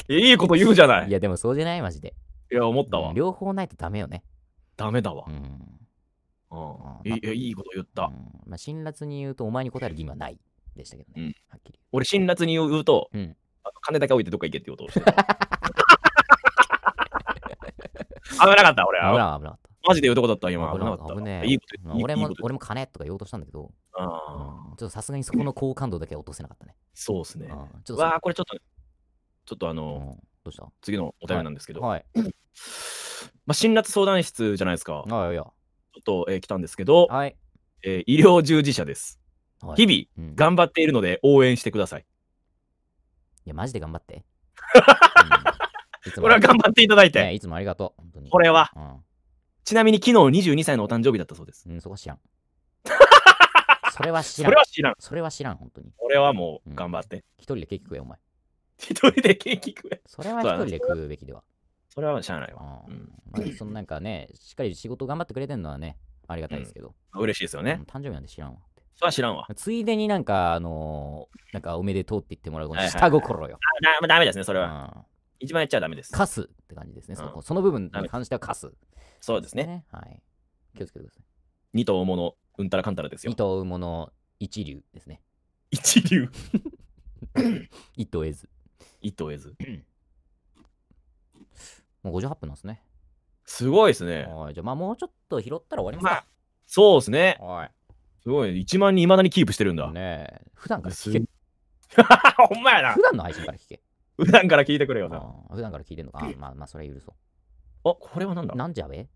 A: いいこと言うじゃないいやでもそうじゃないマジでいや思ったわ、両方ないとダメよねダメだわうんうん、いいこと言った、まあ、辛辣に言うとお前に答える義務はないでしたけどね、俺辛辣に言うと、金だけ置いてどっか行けって言おうした 危なかった、俺。危なかった。マジで言うとこだった、今。危なかった。危ねえ。いいこと俺も、俺も金とか言おうとしたんだけど、うん、ちょっとさすがにそこの好感度だけは落とせなかったね。そうですね。ちょっとわあ、これちょっと、ちょっとあの、どうした次のお便りなんですけど、はい。はい、まあ、辛辣相談室じゃないですか。ああ、いや。ちょっと、えー、来たんですけど、はい。えー、医療従事者です。はい、日々、頑張っているので応援してください。いや、マジで頑張って。うんこれは頑張っていただいて。いつもありがとう。これは、ちなみに昨日22歳のお誕生日だったそうです。うん、そこ知らん。それは知らん。それは知らん。それは知らん、本当に。俺はもう頑張って。一、人でケーキ食え、お前。一人でケーキ食え。それは一人で食うべきでは。それはしゃあないわ。うん。そのなんかね、しっかり仕事頑張ってくれてるのはね、ありがたいですけど。嬉しいですよね。誕生日なんて知らんわ。それは知らんわ。ついでになんか、あのなんかおめでとうって言ってもらう下心よ。ダメですね、それは。一番やっちゃダメです。カスって感じですね。そこその部分に関してはカス。そうですね。はい。気をつけてください。二頭もの、うんたらかんたらですよ。二頭もの、一流ですね。一流 一頭得ず。一頭得ず。もう58分なんですね。すごいですね。はい。じゃあ、まあもうちょっと拾ったら終わりますか。まあ、そうですね。はい。すごい、1万人いまだにキープしてるんだ。ねえ。普段から聞け。ほんまやな。普段の配信から聞け。普段から聞いてくれよな。普段から聞いてんのか。あまあまあ、それ許そう。あ、これはなんだなんじゃべ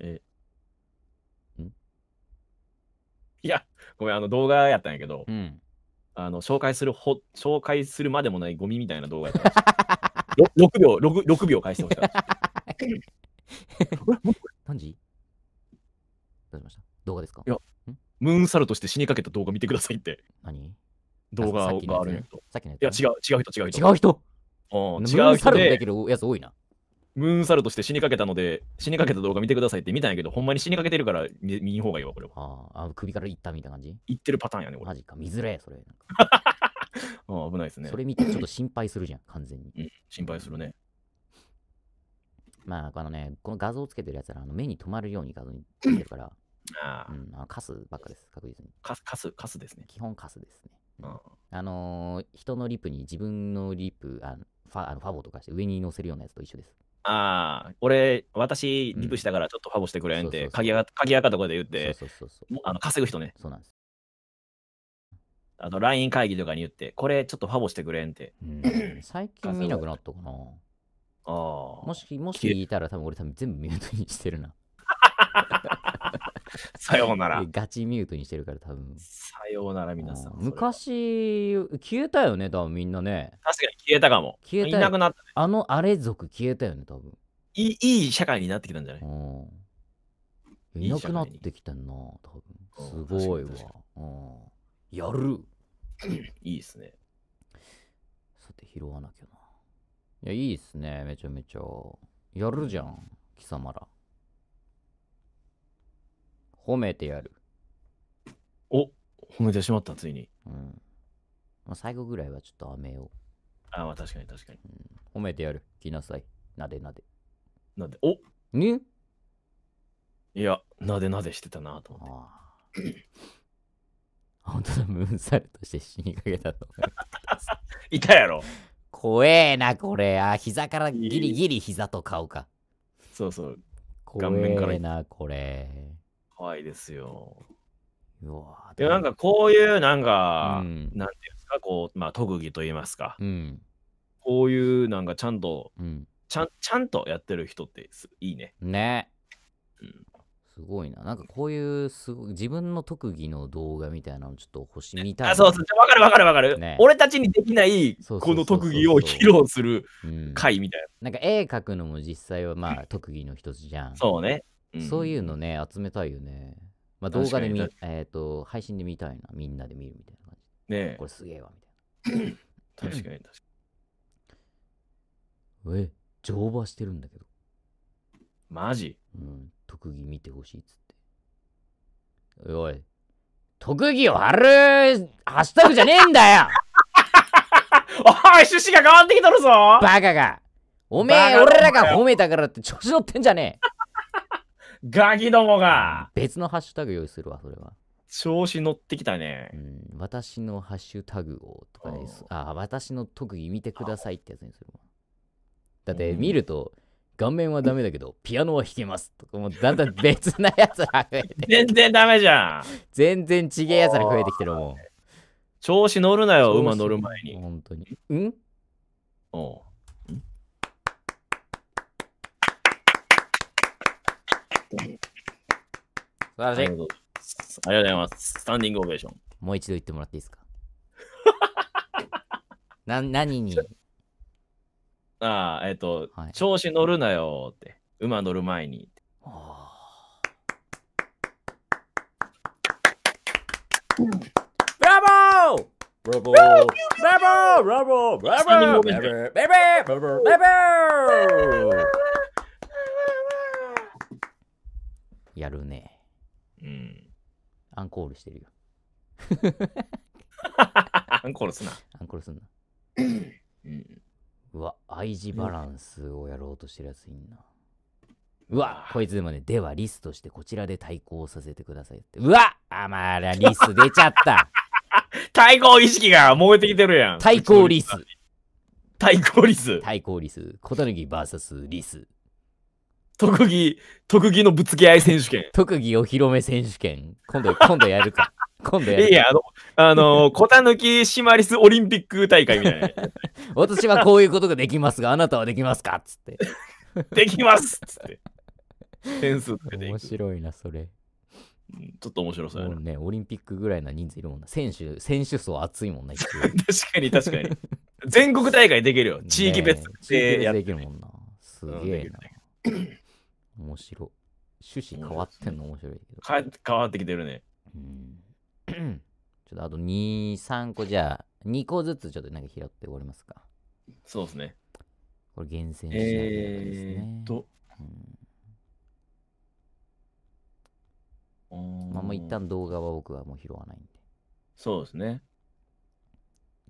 A: え。んいや、ごめん、あの動画やったんやけど、うん、あの紹介するほ、紹介するまでもないゴミみたいな動画やった6秒、6, 6秒返してほしい。何時どうしました動画ですかいや、ムーンサルとして死にかけた動画見てくださいって。何動画があるのと。さっきのやつ、ね、いや、違う、違う人、違う人。違う人うん、違う人で。できるやつ多いな。ムーンサルトして死にかけたので、死にかけた動画見てくださいって見たんやけど、ほんまに死にかけてるから見見ん方がいいわ、これは。ああ、首からいったみたいな感じいってるパターンやね、これ。マジか、見づらい、それ。あ あ危ないですね。それ見てちょっと心配するじゃん、完全に。うん、心配するね。まあ、あのね、この画像をつけてるやつら、あの目に留まるように画像につけてるから、あうん、あのカスばっかです、確実に。カス、カス、カスですね。基本カスですね。うん、あのー、人のリップに自分のリップ、あファあのファボとかして上に載せるようなやつと一緒です。ああ、俺、私、リップしたからちょっとファボしてくれんって、鍵やかとかで言って、そうそうそうあの稼ぐ人ね。そうなんです。あと、LINE 会議とかに言って、これちょっとファボしてくれんって。うん、最近見なくなったかな。ああ。もし、もし聞いたら、多分俺、多分全部ミュートにしてるな。さようなら。ガチミュートにしてるから多分。さようなら皆さん。昔消えたよね多分みんなね。確かに消えたかも。消えた。いなくなった、ね、あのあれ族消えたよね多分。いいいい社会になってきたんじゃないいなくなってきたんな多分。すごいわ。やる。いいですね。さて拾わなきゃな。いやいいっすねめちゃめちゃ。やるじゃん貴様ら。褒めてやる。お褒めてしまった、ついに。うん。まあ、最後ぐらいはちょっと飴を、あーまあ、確かに確かに。うん。褒めてやる。来なさい。なでなで。なで、おねいや、なでなでしてたなと思って。ああ。本当だ、ムーンサルトして死にかけたと思う。いたやろ怖えな、これ。あ、膝からギリギリ膝と顔か。そうそう。顔面からな、これ。怖いですよ。でもなんかこういうなんか、うん、なんていうんですか、こう、まあ特技と言いますか、うん、こういうなんかちゃんと、うん、ちゃんちゃんとやってる人っていいね。ね。うん、すごいな。なんかこういうすごい自分の特技の動画みたいなのちょっと欲しいみたいな。あ、そうそう。わかるわかるわかる、ね、俺たちにできないこの特技を披露する回みたいな。なんか絵描くのも実際はまあ特技の一つじゃん。そうね。そういうのね、集めたいよね。まあ、動画で見、えっ、ー、と、配信で見たいな、みんなで見るみたいな感じ。ねえ。これすげえわ、みたいな。確かに確かに。え、乗馬してるんだけど。マジうん、特技見てほしいっつって。おい、特技をあるハッシュタグじゃねえんだよ おい、趣旨が変わってきとるぞバカが。おめえ、俺らが褒めたからって調子乗ってんじゃねえ。ガキどもが別のハッシュタグ用意するわ、それは。調子乗ってきたね。うん、私のハッシュタグをとかです。あ、私の特技見てくださいってやつにするわ。だって見ると、顔面はダメだけど、ピアノは弾けますとか、もうだんだん別なやつら増えて全然ダメじゃん。全然ちげえやつら増えてきてるもん。調子乗るなよ、馬乗る前に。本当に。んお素晴らしい。ありがとうございます。スタンディングオベーション。もう一度言ってもらっていいですか な何にああ、えっ、ー、と、はい、調子乗るなよって。馬乗る前に。ブラボーブラボーブラボーブラボーブラボーブラボーブラボーブラボーブラボーやるね。うん。アンコールしてるよ。アンコールすな。アンコールすな。うわ、愛字バランスをやろうとしてるやついんな。うわ、こいつでもね、ではリスとしてこちらで対抗させてくださいって。うわ、あまらリス出ちゃった。対抗意識が燃えてきてるやん。対抗リス。対抗リス。対抗リス。小谷 VS リス。特技、特技のぶつけ合い選手権。特技お披露目選手権。今度、今度やるか。今度やるか。いや、あの、あの、小田抜きシマリスオリンピック大会みたいな。私はこういうことができますが、あなたはできますかっつって。できますっつって。点数つてね。面白いな、それ。ちょっと面白そうやな。ね、オリンピックぐらいな人数いるもんな。選手、選手層熱いもんな、ね、確かに確かに。全国大会できるよ。地域別でやって、ね、できるもんな。すげえな。面白。趣旨変わってんの面白いけど。変変わってきてるね。うん。ちょっとあと2、3個じゃあ、2個ずつちょっとなんか拾っておりますか。そうですね。これ厳選してですね。えー、と。うん、まあもう一旦動画は僕はもう拾わないんで。そうですね。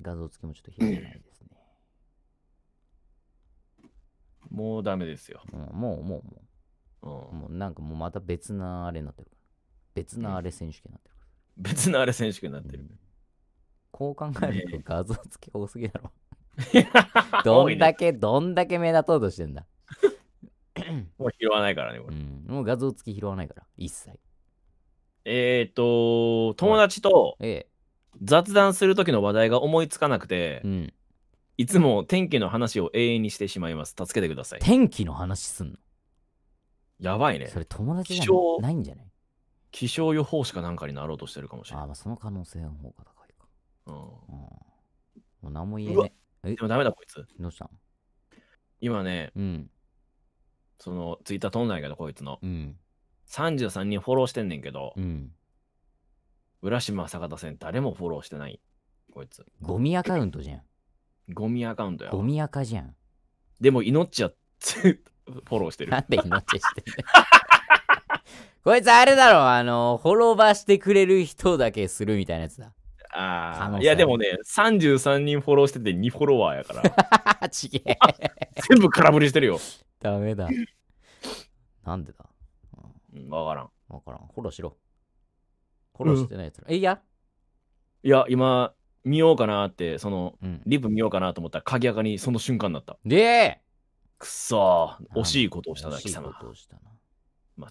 A: 画像付きもちょっと拾わないですね。もうダメですよ。うもうもうもう。もうなんかもうまた別なあれになってるから。別なあれ選手権になってる別のあれ選手権になってる。こう考えると画像付き多すぎだろ。どんだけ、どんだけ目立とうとしてんだ。もう拾わないからね、こうれ。ん、もう画像付き拾わないから、一切。えっと、友達とえ雑談する時の話題が思いつかなくてう、ん。いつも天気の話を永遠にしてしまいます。助けてください。天気の話すんのやばいね。それ友達じゃないんじゃない気象予報士かなんかになろうとしてるかもしれない。あ、まあその可能性の方が高いか。うん。うん、もう何も言えない。でもダメだこいつ。どうしたん今ね、うん、そのツイッター撮んないけどこいつの。うん、33人フォローしてんねんけど、うん、浦島坂田線誰もフォローしてない。こいつ。ゴミアカウントじゃん。ゴミアカウントや。ゴミアカじゃん。でも命はフォローしてる。なんで命してる こいつあれだろ、あの、フォロバーしてくれる人だけするみたいなやつだ。ああ、いやでもね、33人フォローしてて2フォロワーやから。ちげえ。全部空振りしてるよ。ダメだ。なんでだわ、からん。わからん。フォローしろ。フォローしてないやつら。うん、え、いやいや、今、見ようかなって、その、うん、リップ見ようかなと思ったら、鍵やかにその瞬間だった。で、くそ惜しいことをしたな、貴様。ことをしたな。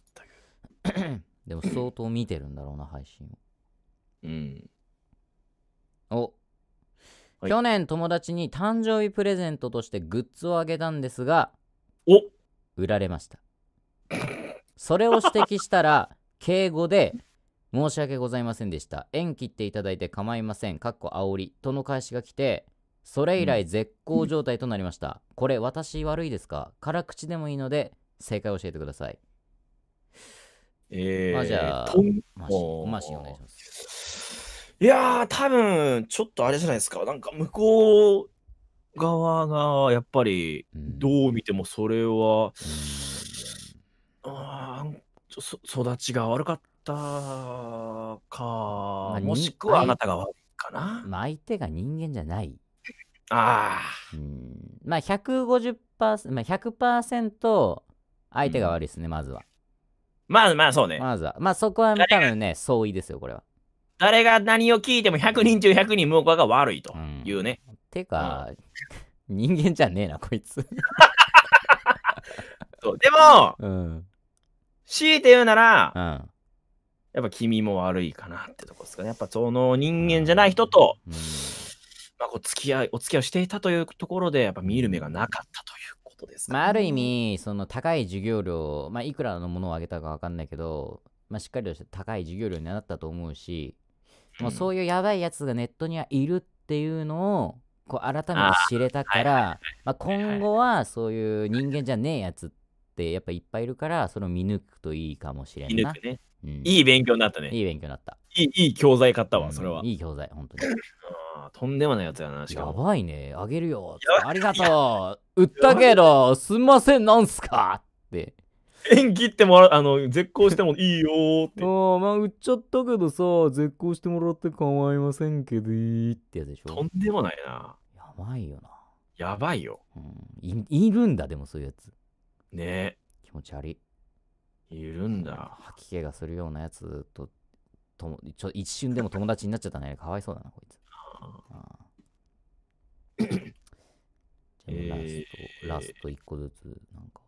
A: 全く。でも相当見てるんだろうな、配信を。うん。お、はい、去年友達に誕生日プレゼントとしてグッズをあげたんですが、お売られました。それを指摘したら、敬語で、申し訳ございませんでした。縁切っていただいて構いません。かっこ煽り。との返しが来て、それ以来絶好状態となりました。これ私悪いですか辛口でもいいので正解教えてください。えー、まあじゃあ、マシンお願いします。いやー、多分ちょっとあれじゃないですか。なんか向こう側がやっぱりどう見てもそれは、うん、あ育ちが悪かったか、もしくはあなたが悪いかな。まあ、相手が人間じゃない。ああ。まあ150%、まあ100%相手が悪いですね、まずは。まあまあそうね。まずは。まあそこは多分ね、相違ですよ、これは。誰が何を聞いても100人中100人向こうが悪いというね。うん、てか、うん、人間じゃねえな、こいつ。そうでも、うん、強いて言うなら、うん、やっぱ君も悪いかなってとこですかね。やっぱその人間じゃない人と、うん、うんまあ、こう付き合いお付き合いをしていたというところでやっぱ見る目がなかったということです、ね、まあ、ある意味その高い授業料、まあ、いくらのものをあげたか分かんないけど、まあ、しっかりとした高い授業料になったと思うし、うん、もうそういうやばいやつがネットにはいるっていうのをこう改めて知れたから、まあ、今後はそういう人間じゃねえやつってやっぱいっぱいいるからそれを見抜くといいかもしれないねうん、いい勉強になったねいい勉強になったいいいい教材買ったわ、それは、うん、いい教材本当に とんでもないやつやな。しかやばいね。あげるよ。ありがとう。売ったけど、すんません、なんすかって。縁切ってもらう、あの、絶交してもいいよーって。あ まあ、売っちゃったけどさ、絶交してもらって構いませんけどってやつでしとん。でもないな。やばいよな。やばいよ。うん、いいるんだ、でもそういうやつ。ね気持ち悪い。いるんだ。吐き気がするようなやつとともちょ一瞬でも友達になっちゃったね。かわいそうだな、こいつ。あじゃあラスト、えーラスト1個ずつ、なんか、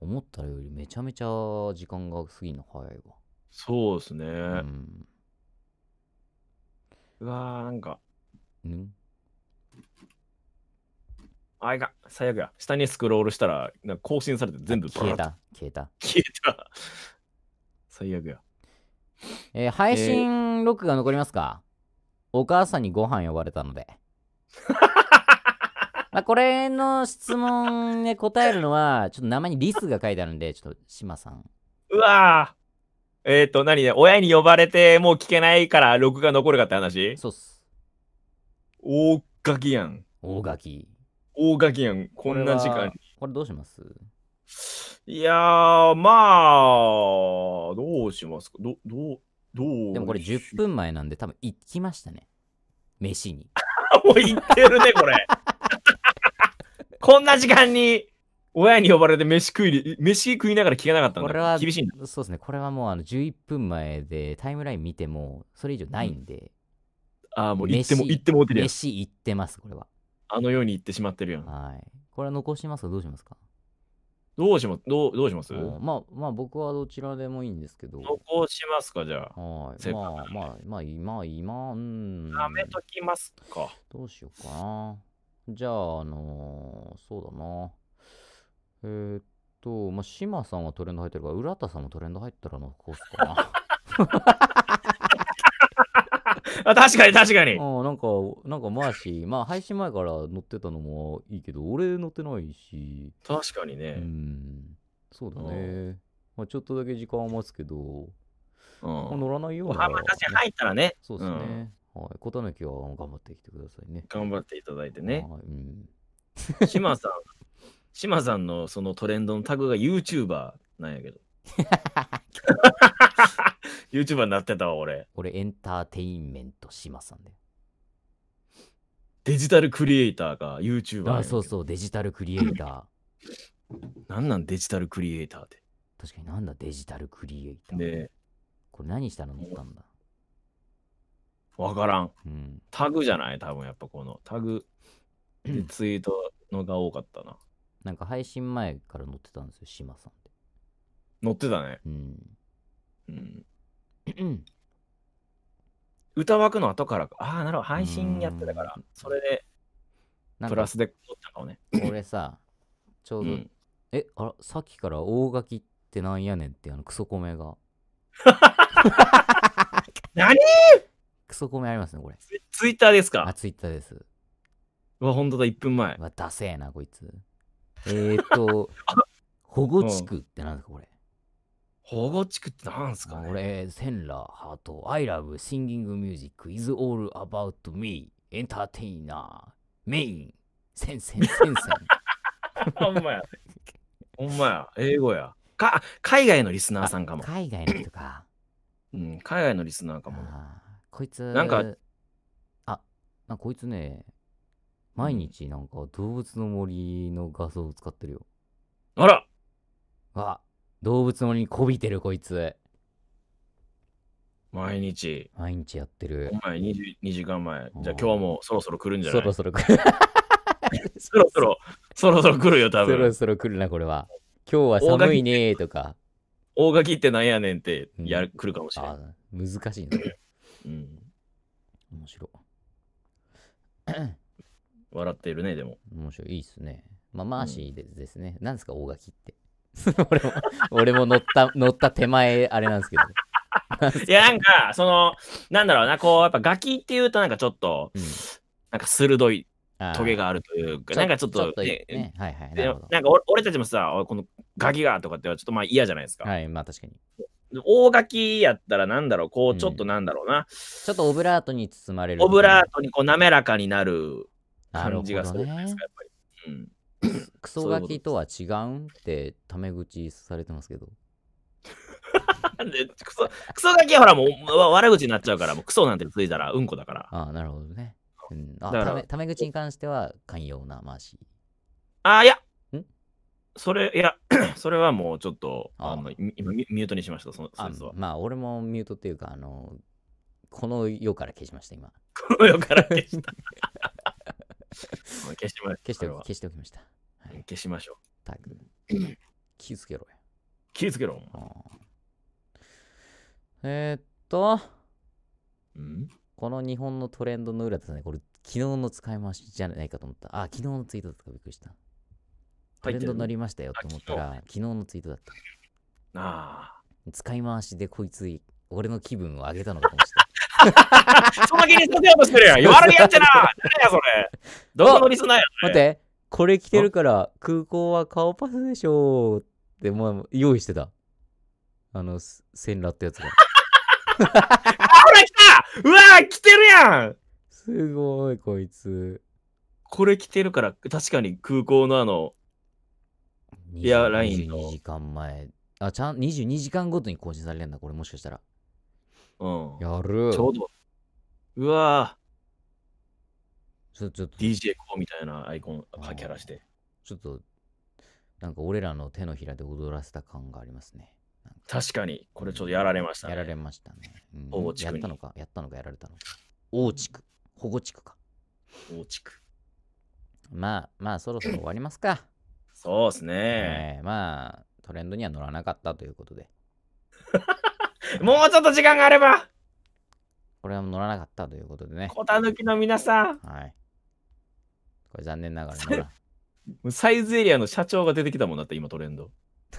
A: 思ったよりめちゃめちゃ時間が過ぎるの早いわ。そうですね。ううわー、なんか、んあいが、最悪や。下にスクロールしたら、なんか更新されて全部消えた消えた。消えた。最悪や。えー配信録画残りますかお母さんにご飯呼ばれたので。まあこれの質問で答えるのは、ちょっと名前にリスが書いてあるんで、ちょっと島さん。うわぁ。えっ、ー、と、何ね、親に呼ばれてもう聞けないから録画残るかって話そうっす。大垣やん。大垣。大垣やん、こんな時間に。これどうしますいやまあ、どうしますかど、どう、どうでもこれ10分前なんで多分行きましたね。飯に。もう行ってるね、これ。こんな時間に親に呼ばれて飯食い、飯食いながら聞かなかったんだ。これは、厳しいんだ。そうですね。これはもうあの11分前でタイムライン見ても、それ以上ないんで。うん、ああ、もう行っても、行ってもおてるやん。飯行ってます、これは。あのように行ってしまってるやん。はい。これは残しますかどうしますかどうしますどうどうしますまあ、まあ、僕はどちらでもいいんですけど。どこしますか、じゃあ。はい。まあ、まあ、まあ、今、今、うん。やめときますか。どうしようかな。じゃあ、あのー、そうだな。えー、っと、まあ、島さんはトレンド入ってるから、浦田さんもトレンド入ったら残すかな。
B: あ確かに確かに。
A: あなんか、なんかまあし、まあ配信前から乗ってたのもいいけど、俺乗ってないし。確かにね。うん。そうだね。まあちょっとだけ時間は待つけど、うん、まあ、乗らないような。まあ確かに入ったらね。そうですね。うん、はい。ことなきは頑張ってきてくださいね。頑張っていただいてね。はい。うん。島さん、島さんのそのトレンドのタグが YouTuber なんやけど。YouTuber になってたわ、俺。俺、エンターテインメントしますんで。デジタルクリエイターか YouTuber。あ、そうそう、デジタルクリエイター。なんなんデジタルクリエイターって。確かになんだデジタルクリエイター。で、これ何したの思ったんだわからん,、うん。タグじゃない多分やっぱこのタグでツイートのが多かったな。なんか配信前から載ってたんですよ、島さんって。載ってたね。うん。うん歌枠の後から、ああ、なるほど、配信やってたから、それで、なんプかラスで撮ったのね。俺さ、ちょうど、うんえ、あら、さっきから大垣ってなんやねんって、あのクソコメが。何クソコメありますね、これ。ツイッターですあ、かツイッターです。うわ、本当だ、1分前う。わ、ダセえな、こいつ。えーっと、
B: 保護地区
A: ってなんですか、これ。保護地区ってなんすかね俺、センラ、ハート、I love singing music is all about me, entertainer, main, センセンセンセン。ほんまや。ほんまや。英語や。か、海外のリスナーさんかも。海外の人か。うん、海外のリスナーかも。こいつ、なんか、あ、なこいつね、毎日なんか動物の森の画像を使ってるよ。あらわ。動物の森にこびてるこいつ。毎日。毎日やってる。前 2, 2時間前。じゃあ今日もそろそろ来るんじゃないそろそろ来る。そろそろ、そろそろ来るよ、多分。そろそろ来るな、これは。今日は寒いねとか。大垣ってなんやねんってやる、うん、来るかもしれない。難しいね。うん。面白。笑ってるね、でも。面白い。いいっすね。まあ、マーシーでですね。な、んですか、大垣って。俺も、俺も乗った、乗った手前、あれなんですけど。いや、なんか、その、なんだろうな、こう、やっぱガキっていうと、なんかちょっと、うん、なんか鋭いトゲがあるというか、なんかちょっと、ね、はいはい。なんか俺たちもさ、このガキがとかってはちょっとまあ嫌じゃないですか。はい、まあ確かに。大垣やったらなんだろう、こう、ちょっとなんだろうな、うん、ちょっとオブラートに包まれる。オブラートにこう滑らかになる感じがするじゃないですか、ね、やっぱり。うんクソガキとは違うんってタメ口されてますけど。でクソクソガキはほらもうわ悪口になっちゃうからもうクソなんてついたらうんこだからああなるほどね、うん、あだからタメ口に関しては寛容なマシああいやそれいや それはもうちょっとあの今ミュートにしましたそのあまあ俺もミュートっていうかあのこの世から消しました今 この世から消した消しま消しておき、消しておきました。はい、消しましょう。タグ。気をつけろよ。気をつけろ。えー、っと、んこの日本のトレンドの裏ですね、これ、昨日の使い回しじゃないかと思った。あ、昨日のツイートだったかびっくりした。トレンド乗りましたよと思ったら、昨日のツイートだった。ああ。使い回しでこいつ、俺の気分を上げたのかしれない。
B: その気にさせようとしてるやん。悪いやっな。
A: 誰やそれ。どこのリスナーや、待って、これ着てるから空港は顔パスでしょうってもう用意してた。あの、センラってやつが。あ、ほら来たうわ来てるやんすごい、こいつ。これ着てるから、確かに空港のあの、エアラインの。22時間前。あ、ちゃん、22時間ごとに更新されるんだ、これもしかしたら。うん。やる。ちょうど。うわぁ。ちょ、っと。DJ こうみたいなアイコン、書きャらして。ちょっと、なんか俺らの手のひらで踊らせた感がありますね。か確かに、これちょっとやられましたね。やられましたね。うん、大地区やったのか、やったのか、やられたのか。大地区。保護地区か。大地区。まあ、まあ、そろそろ終わりますか。そうですね、えー、まあ、トレンドには乗らなかったということで。もうちょっと時間があればこれは乗らなかったということでね。こたぬきの皆さん。はい。これ残念ながらサイズエリアの社長が出てきたもんだって、今トレンド。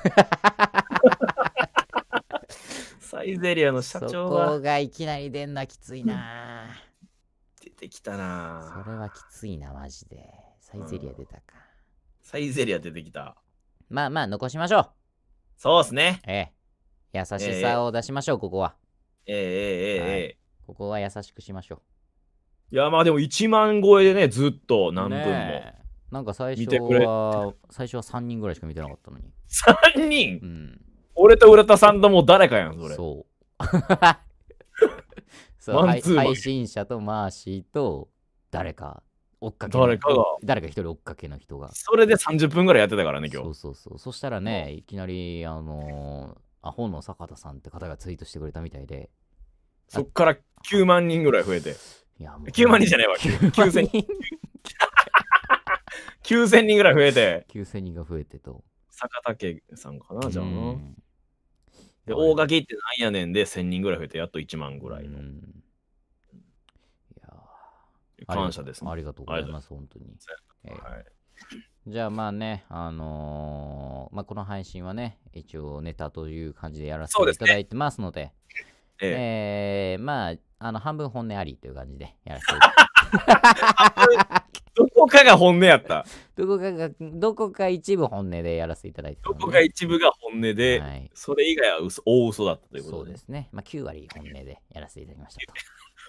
A: サイゼリアの社長が。そこがいきなり出んなきついな。出てきたな。それはきついな、マジで。サイゼリア出たか。うん、サイゼリア出てきた。まあまあ、残しましょう。そうっすね。ええ。優しさを出しましょう、ここは。ええええええ、はいここは優しくしましょう。いやまあでも1万超えでねずっと何分も、ねえなんか最初は、最初は3人ぐらいしか見てなかったのに。3人うん。俺と浦田さんともう誰かやんそれそう。そう配信者とマーシーと誰か追っかけの誰かが誰か一人追っかけの人がそれで30分ぐらいやってたからね今日そうそうそうそしたらねいきなりあのアホの坂田さんって方がツイートしてくれたみたいで、そっから9万人ぐらい増えて。いやもう9万人じゃないわ、9000人。9000人ぐらい増えて。9000人が増えてと。坂田家さんかな、じゃあな。で、大垣ってなんやねんで、1000人ぐらい増えて、やっと1万ぐらいの。いや感謝です、ねあ、ありがとうございます、本当に。はい、じゃあまあね、あのー、まあ、この配信はね、一応ネタという感じでやらせていただいてますので、でね、えええー、まあ、あの半分本音ありという感じでやらせてどこかが本音やった。どこかが、どこか一部本音でやらせていただいて、ね、どこか一部が本音で、はい、それ以外は嘘大嘘だったということで。そうですね。まあ9割本音でやらせていただきましたと。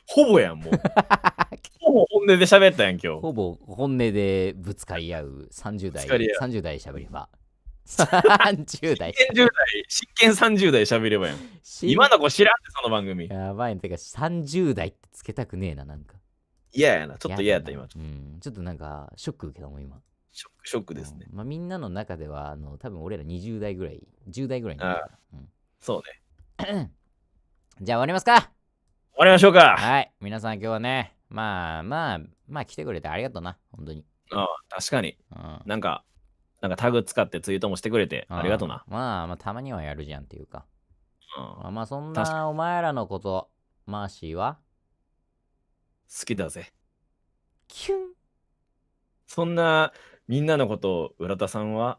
A: ほぼやん、もう。ほぼ本音で喋ったやん、今日。ほぼ本音でぶつかり合う30代、30代喋れば。30 代。真剣10代、真剣30代喋ればやん。今の子知らんて、その番組。やばいてか、30代ってつけたくねえな、なんか。嫌やな、ちょっと嫌やった、今。うん、ちょっとなんか、ショックけどもん、今。ショック、ショックですね。うん、まあ、みんなの中では、あの、多分俺ら20代ぐらい、10代ぐらいになるから。うん、そうね。じゃあ終わりますか終わりましょうか。はい。皆さん今日はね、まあまあ、まあ来てくれてありがとうな、本当に。ああ、確かに。うん、なんか、なんかタグ使ってツイートもしてくれてありがとうな。まあまあ、たまにはやるじゃんっていうか。うん、まあそんなお前らのこと、マーシーは好きだぜ。キュン。そんなみんなのことを浦田さんは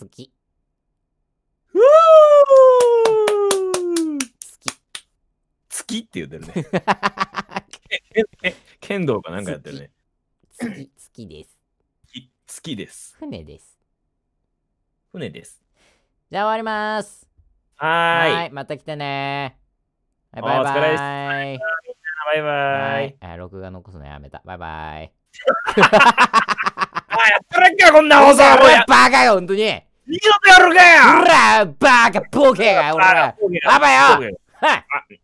A: 好き。きって言ってるね。
B: え 剣道かなんかやってるね。
A: 月、月です。月です。船です。船です。じゃあ終わります。はいまた来てね。バイバイ。お疲れ様バイバイ。あ、録画残すのやめた。バイバイ。あ、やっとらっか、こんな放送。バカよ、本当に。二度とやるかよ。ほら、バカ、ボケが、ほら。バカよ。はい。